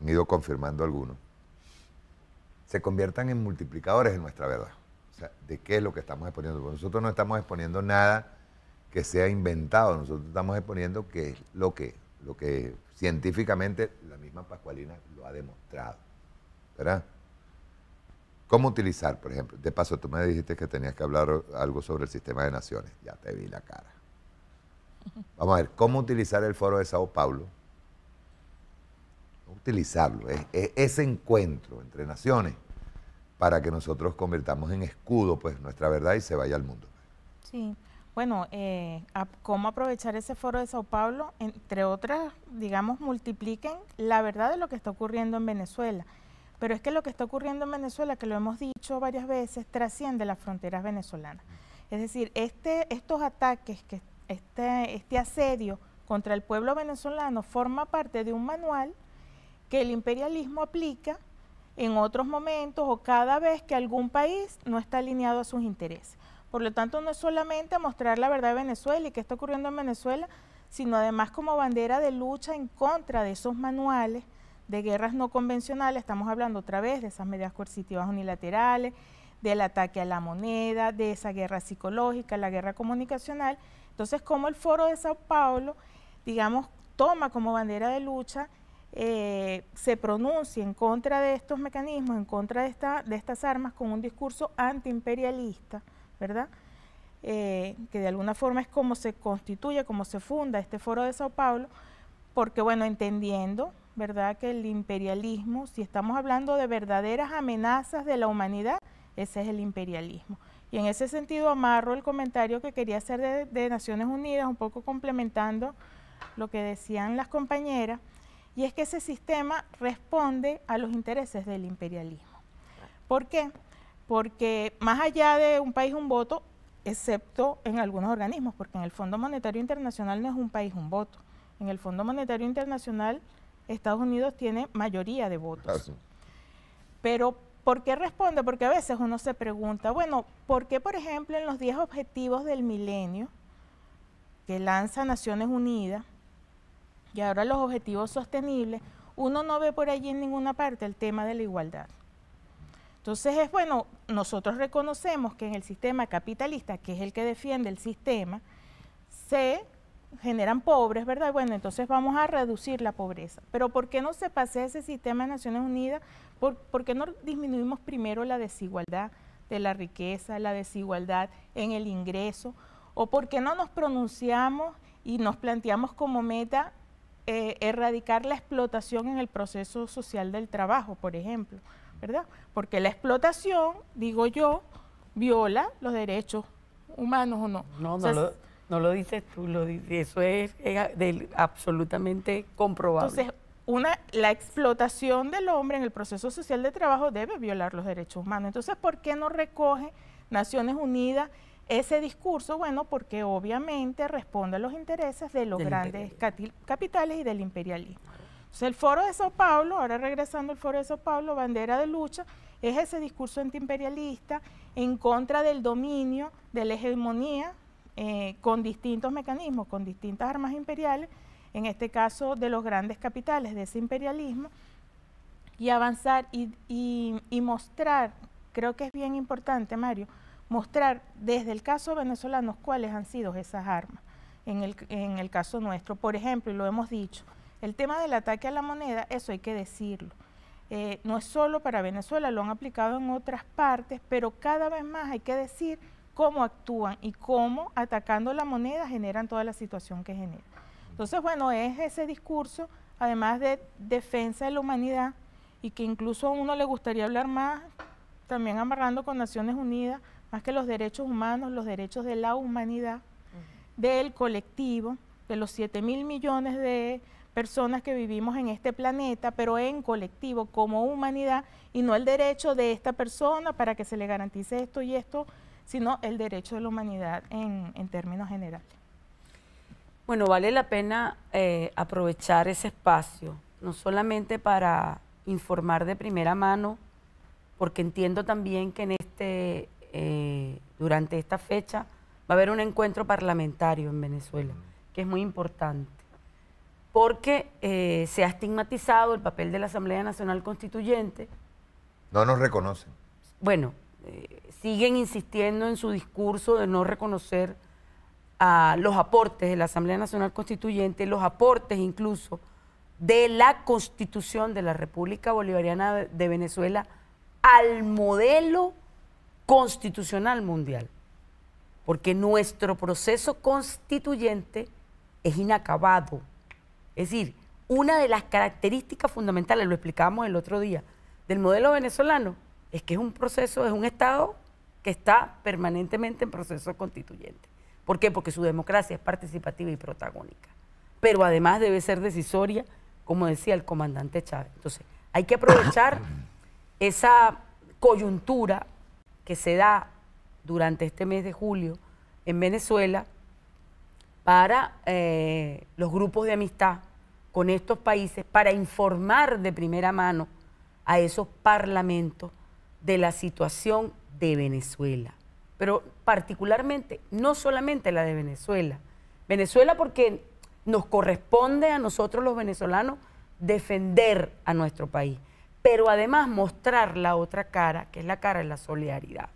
E: han ido confirmando algunos, se conviertan en multiplicadores en nuestra verdad. O sea, de qué es lo que estamos exponiendo. nosotros no estamos exponiendo nada que sea inventado, nosotros estamos exponiendo que es lo que, lo que científicamente la misma Pascualina lo ha demostrado. ¿Verdad? ¿Cómo utilizar, por ejemplo? De paso, tú me dijiste que tenías que hablar algo sobre el sistema de naciones. Ya te vi la cara. Vamos a ver, ¿cómo utilizar el foro de Sao Paulo utilizarlo, es, ese encuentro entre naciones para que nosotros convirtamos en escudo pues nuestra verdad y se vaya al mundo.
H: Sí, bueno, eh, cómo aprovechar ese foro de Sao Paulo, entre otras, digamos, multipliquen la verdad de lo que está ocurriendo en Venezuela. Pero es que lo que está ocurriendo en Venezuela, que lo hemos dicho varias veces, trasciende las fronteras venezolanas. Es decir, este, estos ataques, que este, este asedio contra el pueblo venezolano forma parte de un manual que el imperialismo aplica en otros momentos o cada vez que algún país no está alineado a sus intereses. Por lo tanto, no es solamente mostrar la verdad de Venezuela y qué está ocurriendo en Venezuela, sino además como bandera de lucha en contra de esos manuales de guerras no convencionales, estamos hablando otra vez de esas medidas coercitivas unilaterales, del ataque a la moneda, de esa guerra psicológica, la guerra comunicacional. Entonces, como el Foro de Sao Paulo, digamos, toma como bandera de lucha eh, se pronuncie en contra de estos mecanismos, en contra de, estas armas, con un discurso antiimperialista, ¿verdad? Eh, que de alguna forma es como se constituye, como se funda este foro de Sao Paulo, porque bueno, entendiendo, ¿verdad?, que el imperialismo, si estamos hablando de verdaderas amenazas de la humanidad, ese es el imperialismo. Y en ese sentido amarro el comentario que quería hacer de Naciones Unidas, un poco complementando lo que decían las compañeras, y es que ese sistema responde a los intereses del imperialismo. ¿Por qué? Porque más allá de un país un voto, excepto en algunos organismos, porque en el Fondo Monetario Internacional no es un país un voto. En el Fondo Monetario Internacional Estados Unidos tiene mayoría de votos. Ah, Pero ¿por qué responde? Porque a veces uno se pregunta, bueno, ¿por qué por ejemplo en los 10 objetivos del milenio que lanza Naciones Unidas y ahora los objetivos sostenibles, uno no ve por allí en ninguna parte el tema de la igualdad. Entonces es bueno, nosotros reconocemos que en el sistema capitalista, que es el que defiende el sistema, se generan pobres, ¿verdad? Bueno, entonces vamos a reducir la pobreza. Pero ¿por qué no se pase ese sistema de Naciones Unidas? ¿Por, qué no disminuimos primero la desigualdad de la riqueza, la desigualdad en el ingreso? ¿O por qué no nos pronunciamos y nos planteamos como meta eh, erradicar la explotación en el proceso social del trabajo, por ejemplo, ¿verdad? Porque la explotación, digo yo, viola los derechos humanos o no.
C: No, no, lo, no lo dices tú, lo eso es, absolutamente comprobable. Entonces,
H: una, la explotación del hombre en el proceso social de trabajo debe violar los derechos humanos. Entonces, ¿por qué no recoge Naciones Unidas ese discurso, bueno, porque obviamente responde a los intereses de los grandes capitales y del imperialismo. Entonces, el foro de Sao Paulo, ahora regresando al foro de Sao Paulo, bandera de lucha, es ese discurso antiimperialista en contra del dominio, de la hegemonía, eh, con distintos mecanismos, con distintas armas imperiales, en este caso de los grandes capitales, de ese imperialismo, y avanzar y mostrar, creo que es bien importante, Mario, mostrar desde el caso venezolano cuáles han sido esas armas en el, caso nuestro. Por ejemplo, y lo hemos dicho, el tema del ataque a la moneda, eso hay que decirlo. Eh, no es solo para Venezuela, lo han aplicado en otras partes, pero cada vez más hay que decir cómo actúan y cómo atacando la moneda generan toda la situación que genera. Entonces, bueno, es ese discurso, además de defensa de la humanidad, y que incluso a uno le gustaría hablar más, también amarrando con Naciones Unidas, más que los derechos humanos, los derechos de la humanidad, del colectivo, de los 7 mil millones de personas que vivimos en este planeta, pero en colectivo, como humanidad, y no el derecho de esta persona para que se le garantice esto y esto, sino el derecho de la humanidad en, términos generales.
C: Bueno, vale la pena eh, aprovechar ese espacio, no solamente para informar de primera mano, porque entiendo también que en este eh, durante esta fecha va a haber un encuentro parlamentario en Venezuela, que es muy importante, porque eh, se ha estigmatizado el papel de la Asamblea Nacional Constituyente.
E: No nos reconocen. Bueno, eh,
C: siguen insistiendo en su discurso de no reconocer a los aportes de la Asamblea Nacional Constituyente, los aportes incluso de la Constitución de la República Bolivariana de Venezuela al modelo constitucional mundial, porque nuestro proceso constituyente es inacabado. Es decir, una de las características fundamentales, lo explicábamos el otro día, del modelo venezolano, es que es un proceso, es un Estado que está permanentemente en proceso constituyente. ¿Por qué? Porque su democracia es participativa y protagónica. Pero además debe ser decisoria, como decía el comandante Chávez. Entonces, hay que aprovechar esa coyuntura que se da durante este mes de julio en Venezuela para eh, los grupos de amistad con estos países, para informar de primera mano a esos parlamentos de la situación de Venezuela. Pero particularmente, no solamente la de Venezuela. Venezuela porque nos corresponde a nosotros los venezolanos defender a nuestro país pero además mostrar la otra cara, que es la cara de la solidaridad.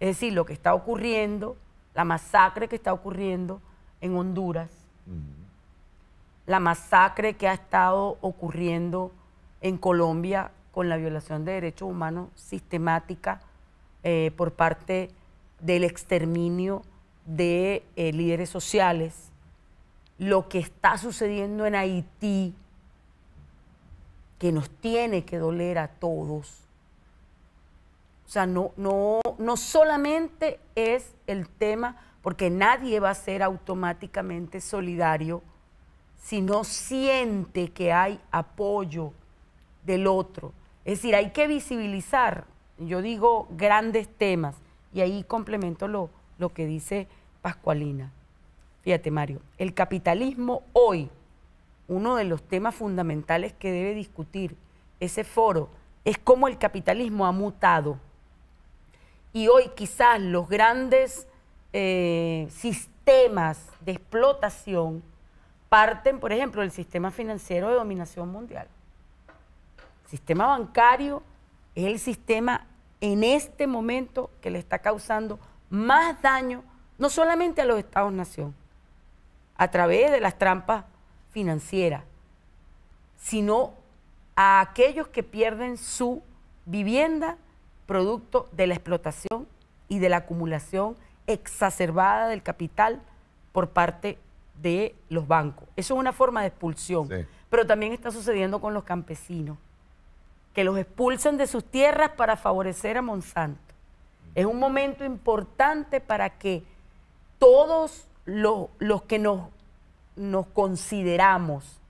C: Es decir, lo que está ocurriendo, la masacre que está ocurriendo en Honduras, la masacre que ha estado ocurriendo en Colombia con la violación de derechos humanos sistemática eh, por parte del exterminio de eh, líderes sociales, lo que está sucediendo en Haití, que nos tiene que doler a todos. O sea, no, no, no solamente es el tema, porque nadie va a ser automáticamente solidario si no siente que hay apoyo del otro. Es decir, hay que visibilizar, yo digo, grandes temas. Y ahí complemento lo, lo que dice Pascualina. Fíjate, Mario, el capitalismo hoy uno de los temas fundamentales que debe discutir ese foro es cómo el capitalismo ha mutado. Y hoy quizás los grandes eh, sistemas de explotación parten, por ejemplo, del sistema financiero de dominación mundial. El sistema bancario es el sistema en este momento que le está causando más daño, no solamente a los estados-nación, a través de las trampas financiera, sino a aquellos que pierden su vivienda producto de la explotación y de la acumulación exacerbada del capital por parte de los bancos. Eso es una forma de expulsión, pero también está sucediendo con los campesinos, que los expulsan de sus tierras para favorecer a Monsanto. Es un momento importante para que todos los, los que nos nos consideramos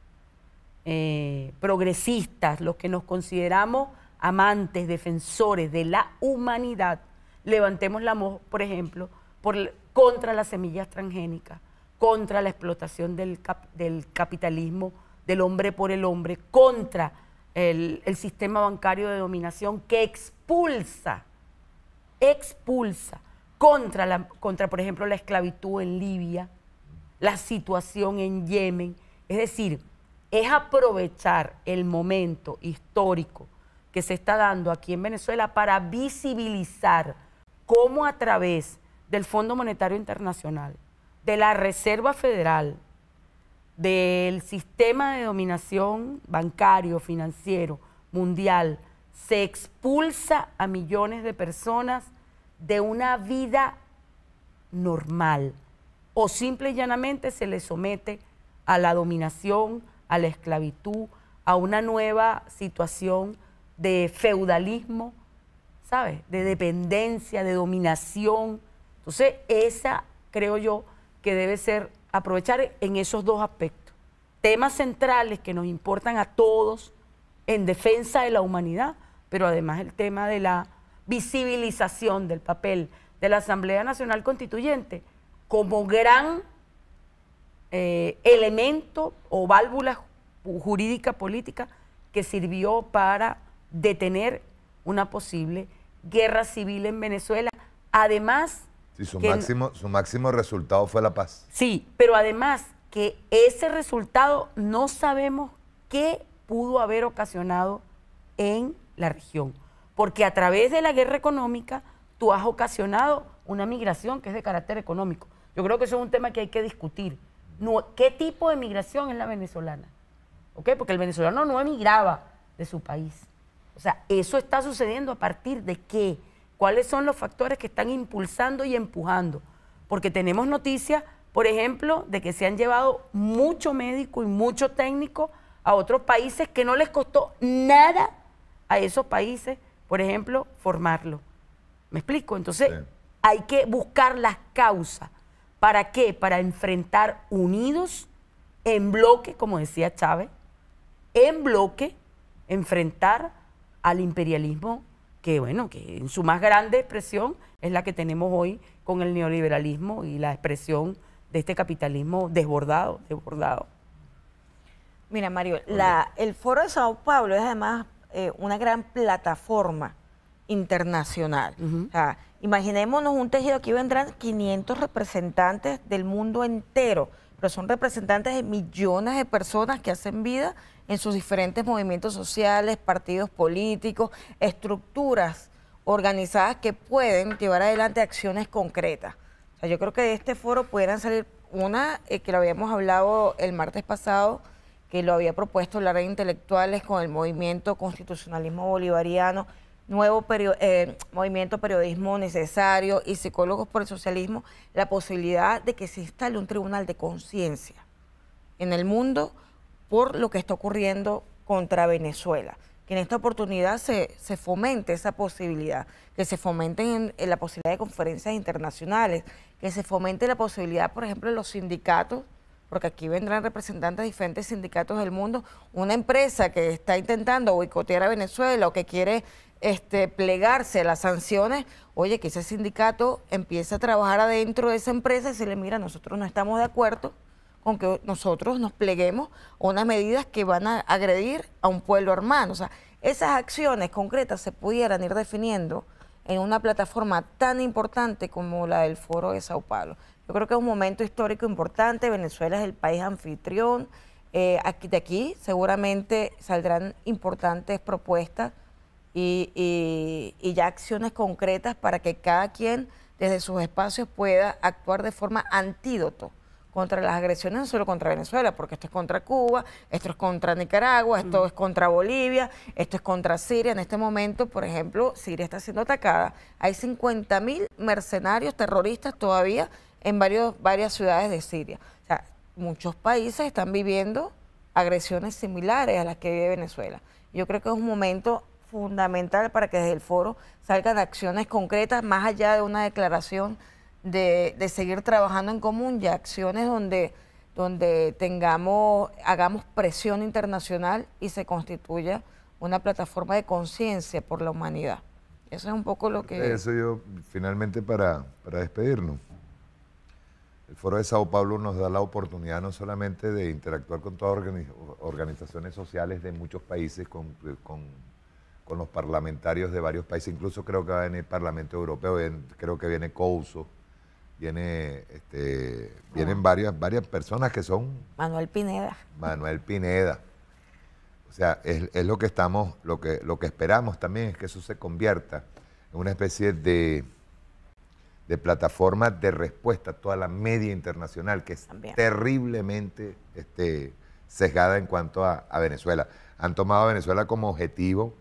C: eh, progresistas, los que nos consideramos amantes, defensores de la humanidad, levantemos la voz, por ejemplo, contra las semillas transgénicas, contra la explotación del, capitalismo, del hombre por el hombre, contra el, sistema bancario de dominación que expulsa, expulsa, contra, por ejemplo, la esclavitud en Libia la situación en Yemen. Es decir, es aprovechar el momento histórico que se está dando aquí en Venezuela para visibilizar cómo a través del Fondo Monetario Internacional, de la Reserva Federal, del sistema de dominación bancario, financiero, mundial, se expulsa a millones de personas de una vida normal, o simple y llanamente se le somete a la dominación, a la esclavitud, a una nueva situación de feudalismo, ¿sabes? De dependencia, de dominación. Entonces, esa creo yo que debe ser aprovechar en esos dos aspectos. Temas centrales que nos importan a todos en defensa de la humanidad, pero además el tema de la visibilización del papel de la Asamblea Nacional Constituyente como gran eh, elemento o válvula jurídica política que sirvió para detener una posible guerra civil en Venezuela. Además...
E: su, máximo, su máximo resultado fue la paz.
C: Sí, pero además que ese resultado no sabemos qué pudo haber ocasionado en la región. Porque a través de la guerra económica tú has ocasionado una migración que es de carácter económico. Yo creo que eso es un tema que hay que discutir. ¿Qué tipo de migración es la venezolana? ¿Ok? Porque el venezolano no emigraba de su país. O sea, eso está sucediendo a partir de qué? ¿Cuáles son los factores que están impulsando y empujando? Porque tenemos noticias, por ejemplo, de que se han llevado mucho médico y mucho técnico a otros países que no les costó nada a esos países, por ejemplo, formarlo. ¿Me explico? Entonces, hay que buscar las causas. ¿Para qué? Para enfrentar unidos, en bloque, como decía Chávez, en bloque, enfrentar al imperialismo que, bueno, que en su más grande expresión es la que tenemos hoy con el neoliberalismo y la expresión de este capitalismo desbordado, desbordado.
F: Mira, Mario, el Foro de Sao Paulo es además eh, una gran plataforma internacional. Imaginémonos un tejido, aquí vendrán 500 representantes del mundo entero, pero son representantes de millones de personas que hacen vida en sus diferentes movimientos sociales, partidos políticos, estructuras organizadas que pueden llevar adelante acciones concretas. yo creo que de este foro pudieran salir una eh, que lo habíamos hablado el martes pasado, que lo había propuesto la red de intelectuales con el movimiento constitucionalismo bolivariano, nuevo eh, movimiento periodismo necesario y psicólogos por el socialismo la posibilidad de que se instale un tribunal de conciencia en el mundo por lo que está ocurriendo contra Venezuela. Que en esta oportunidad se, se fomente esa posibilidad, que se fomenten la posibilidad de conferencias internacionales, que se fomente la posibilidad, por ejemplo, de los sindicatos porque aquí vendrán representantes de diferentes sindicatos del mundo, una empresa que está intentando boicotear a Venezuela o que quiere este, plegarse a las sanciones, oye, que ese sindicato empiece a trabajar adentro de esa empresa y se le mira, nosotros no estamos de acuerdo con que nosotros nos pleguemos a unas medidas que van a agredir a un pueblo hermano. O sea, esas acciones concretas se pudieran ir definiendo en una plataforma tan importante como la del Foro de Sao Paulo. Yo creo que es un momento histórico importante, Venezuela es el país anfitrión, eh, aquí, de aquí seguramente saldrán importantes propuestas y, ya acciones concretas para que cada quien desde sus espacios pueda actuar de forma antídoto contra las agresiones, no solo contra Venezuela, porque esto es contra Cuba, esto es contra Nicaragua, esto mm. es contra Bolivia, esto es contra Siria. En este momento, por ejemplo, Siria está siendo atacada. Hay 50.000 mil mercenarios terroristas todavía en varios, varias ciudades de Siria. O sea, muchos países están viviendo agresiones similares a las que vive Venezuela. Yo creo que es un momento fundamental para que desde el foro salgan acciones concretas, más allá de una declaración de, de seguir trabajando en común, ya acciones donde, donde tengamos, hagamos presión internacional y se constituya una plataforma de conciencia por la humanidad. Eso es un poco lo que... Eso
E: yo, finalmente, para, para despedirnos. El Foro de Sao Paulo nos da la oportunidad no solamente de interactuar con todas organizaciones sociales de muchos países, con con los parlamentarios de varios países, incluso creo que va a venir Parlamento Europeo, creo que viene Couso, viene, este, vienen ah. varias, varias personas que son...
F: Manuel Pineda.
E: Manuel Pineda. O sea, es, lo que estamos, lo que, lo que esperamos también es que eso se convierta en una especie de, de plataforma de respuesta a toda la media internacional que es terriblemente este, sesgada en cuanto a Venezuela. Han tomado a Venezuela como objetivo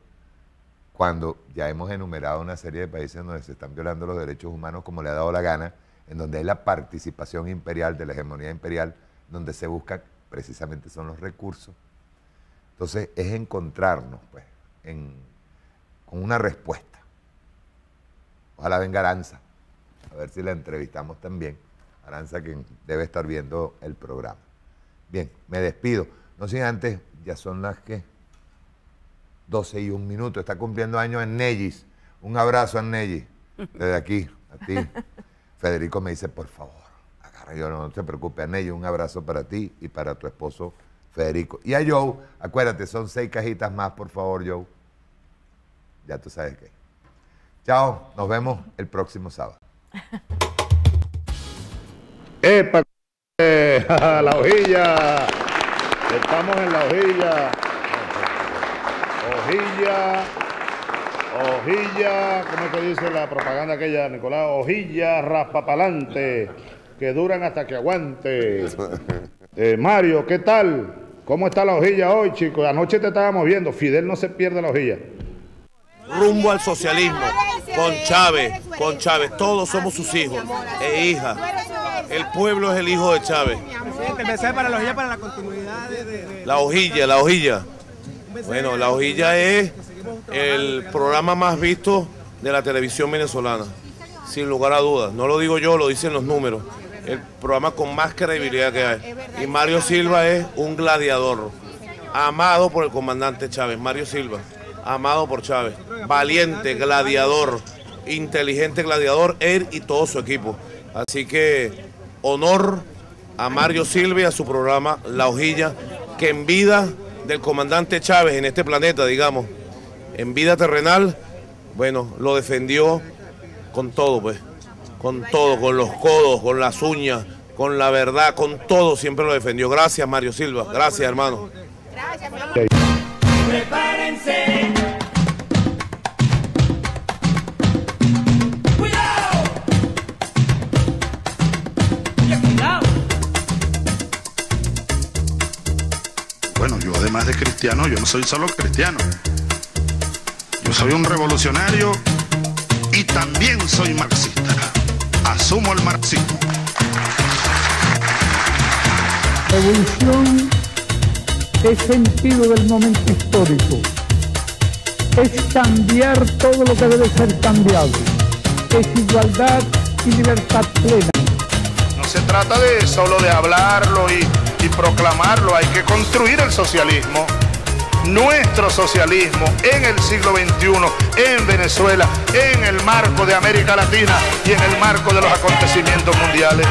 E: cuando ya hemos enumerado una serie de países donde se están violando los derechos humanos como le ha dado la gana, en donde es la participación imperial, de la hegemonía imperial, donde se busca precisamente son los recursos. Entonces es encontrarnos pues, con una respuesta. Ojalá venga Aranza, a ver si la entrevistamos también. Aranza, que debe estar viendo el programa. Bien, me despido. No sin antes, ya son las que... 12 y un minuto. Está cumpliendo años en Nellis. Un abrazo a Nellis. Desde aquí, a ti. Federico me dice, por favor, agarra yo, no te preocupes, Nellis. Un abrazo para ti y para tu esposo Federico. Y a Joe, acuérdate, son seis cajitas más, por favor, Joe. Ya tú sabes qué. Chao, nos vemos el próximo sábado. ¡Epa! La
A: hojilla. Estamos en la hojilla. Hojilla, hojilla, ¿cómo es que dice la propaganda aquella, Nicolás? Hojilla, pa'lante, que duran hasta que aguante. Eh, Mario, ¿qué tal? ¿Cómo está la hojilla hoy, chicos? Anoche te estábamos viendo, Fidel no se
B: pierde la hojilla. Rumbo al socialismo, con Chávez, con Chávez, todos somos sus hijos e hijas. El pueblo es el hijo de Chávez.
G: para la hojilla, para la continuidad
B: La hojilla, la hojilla. Bueno, La Hojilla es el programa más visto de la televisión venezolana, sin lugar a dudas. No lo digo yo, lo dicen los números. El programa con más credibilidad que hay. Y Mario Silva es un gladiador, amado por el comandante Chávez, Mario Silva, amado por Chávez, valiente, gladiador, inteligente gladiador, él y todo su equipo. Así que honor a Mario Silva y a su programa La Hojilla, que en vida del comandante Chávez en este planeta, digamos, en vida terrenal, bueno, lo defendió con todo, pues, con todo, con los codos, con las uñas, con la verdad, con todo, siempre lo defendió. Gracias, Mario Silva, gracias, hermano. Gracias, Prepárense.
A: más de cristiano, yo no soy solo cristiano. Yo soy un revolucionario y también soy marxista. Asumo el marxismo. Revolución es sentido del momento histórico. Es cambiar todo lo que debe ser cambiado. Es igualdad y libertad plena. No se trata de solo de hablarlo y y proclamarlo, hay que construir el socialismo, nuestro socialismo en el siglo XXI, en Venezuela, en el marco de América Latina y en el marco de los acontecimientos mundiales.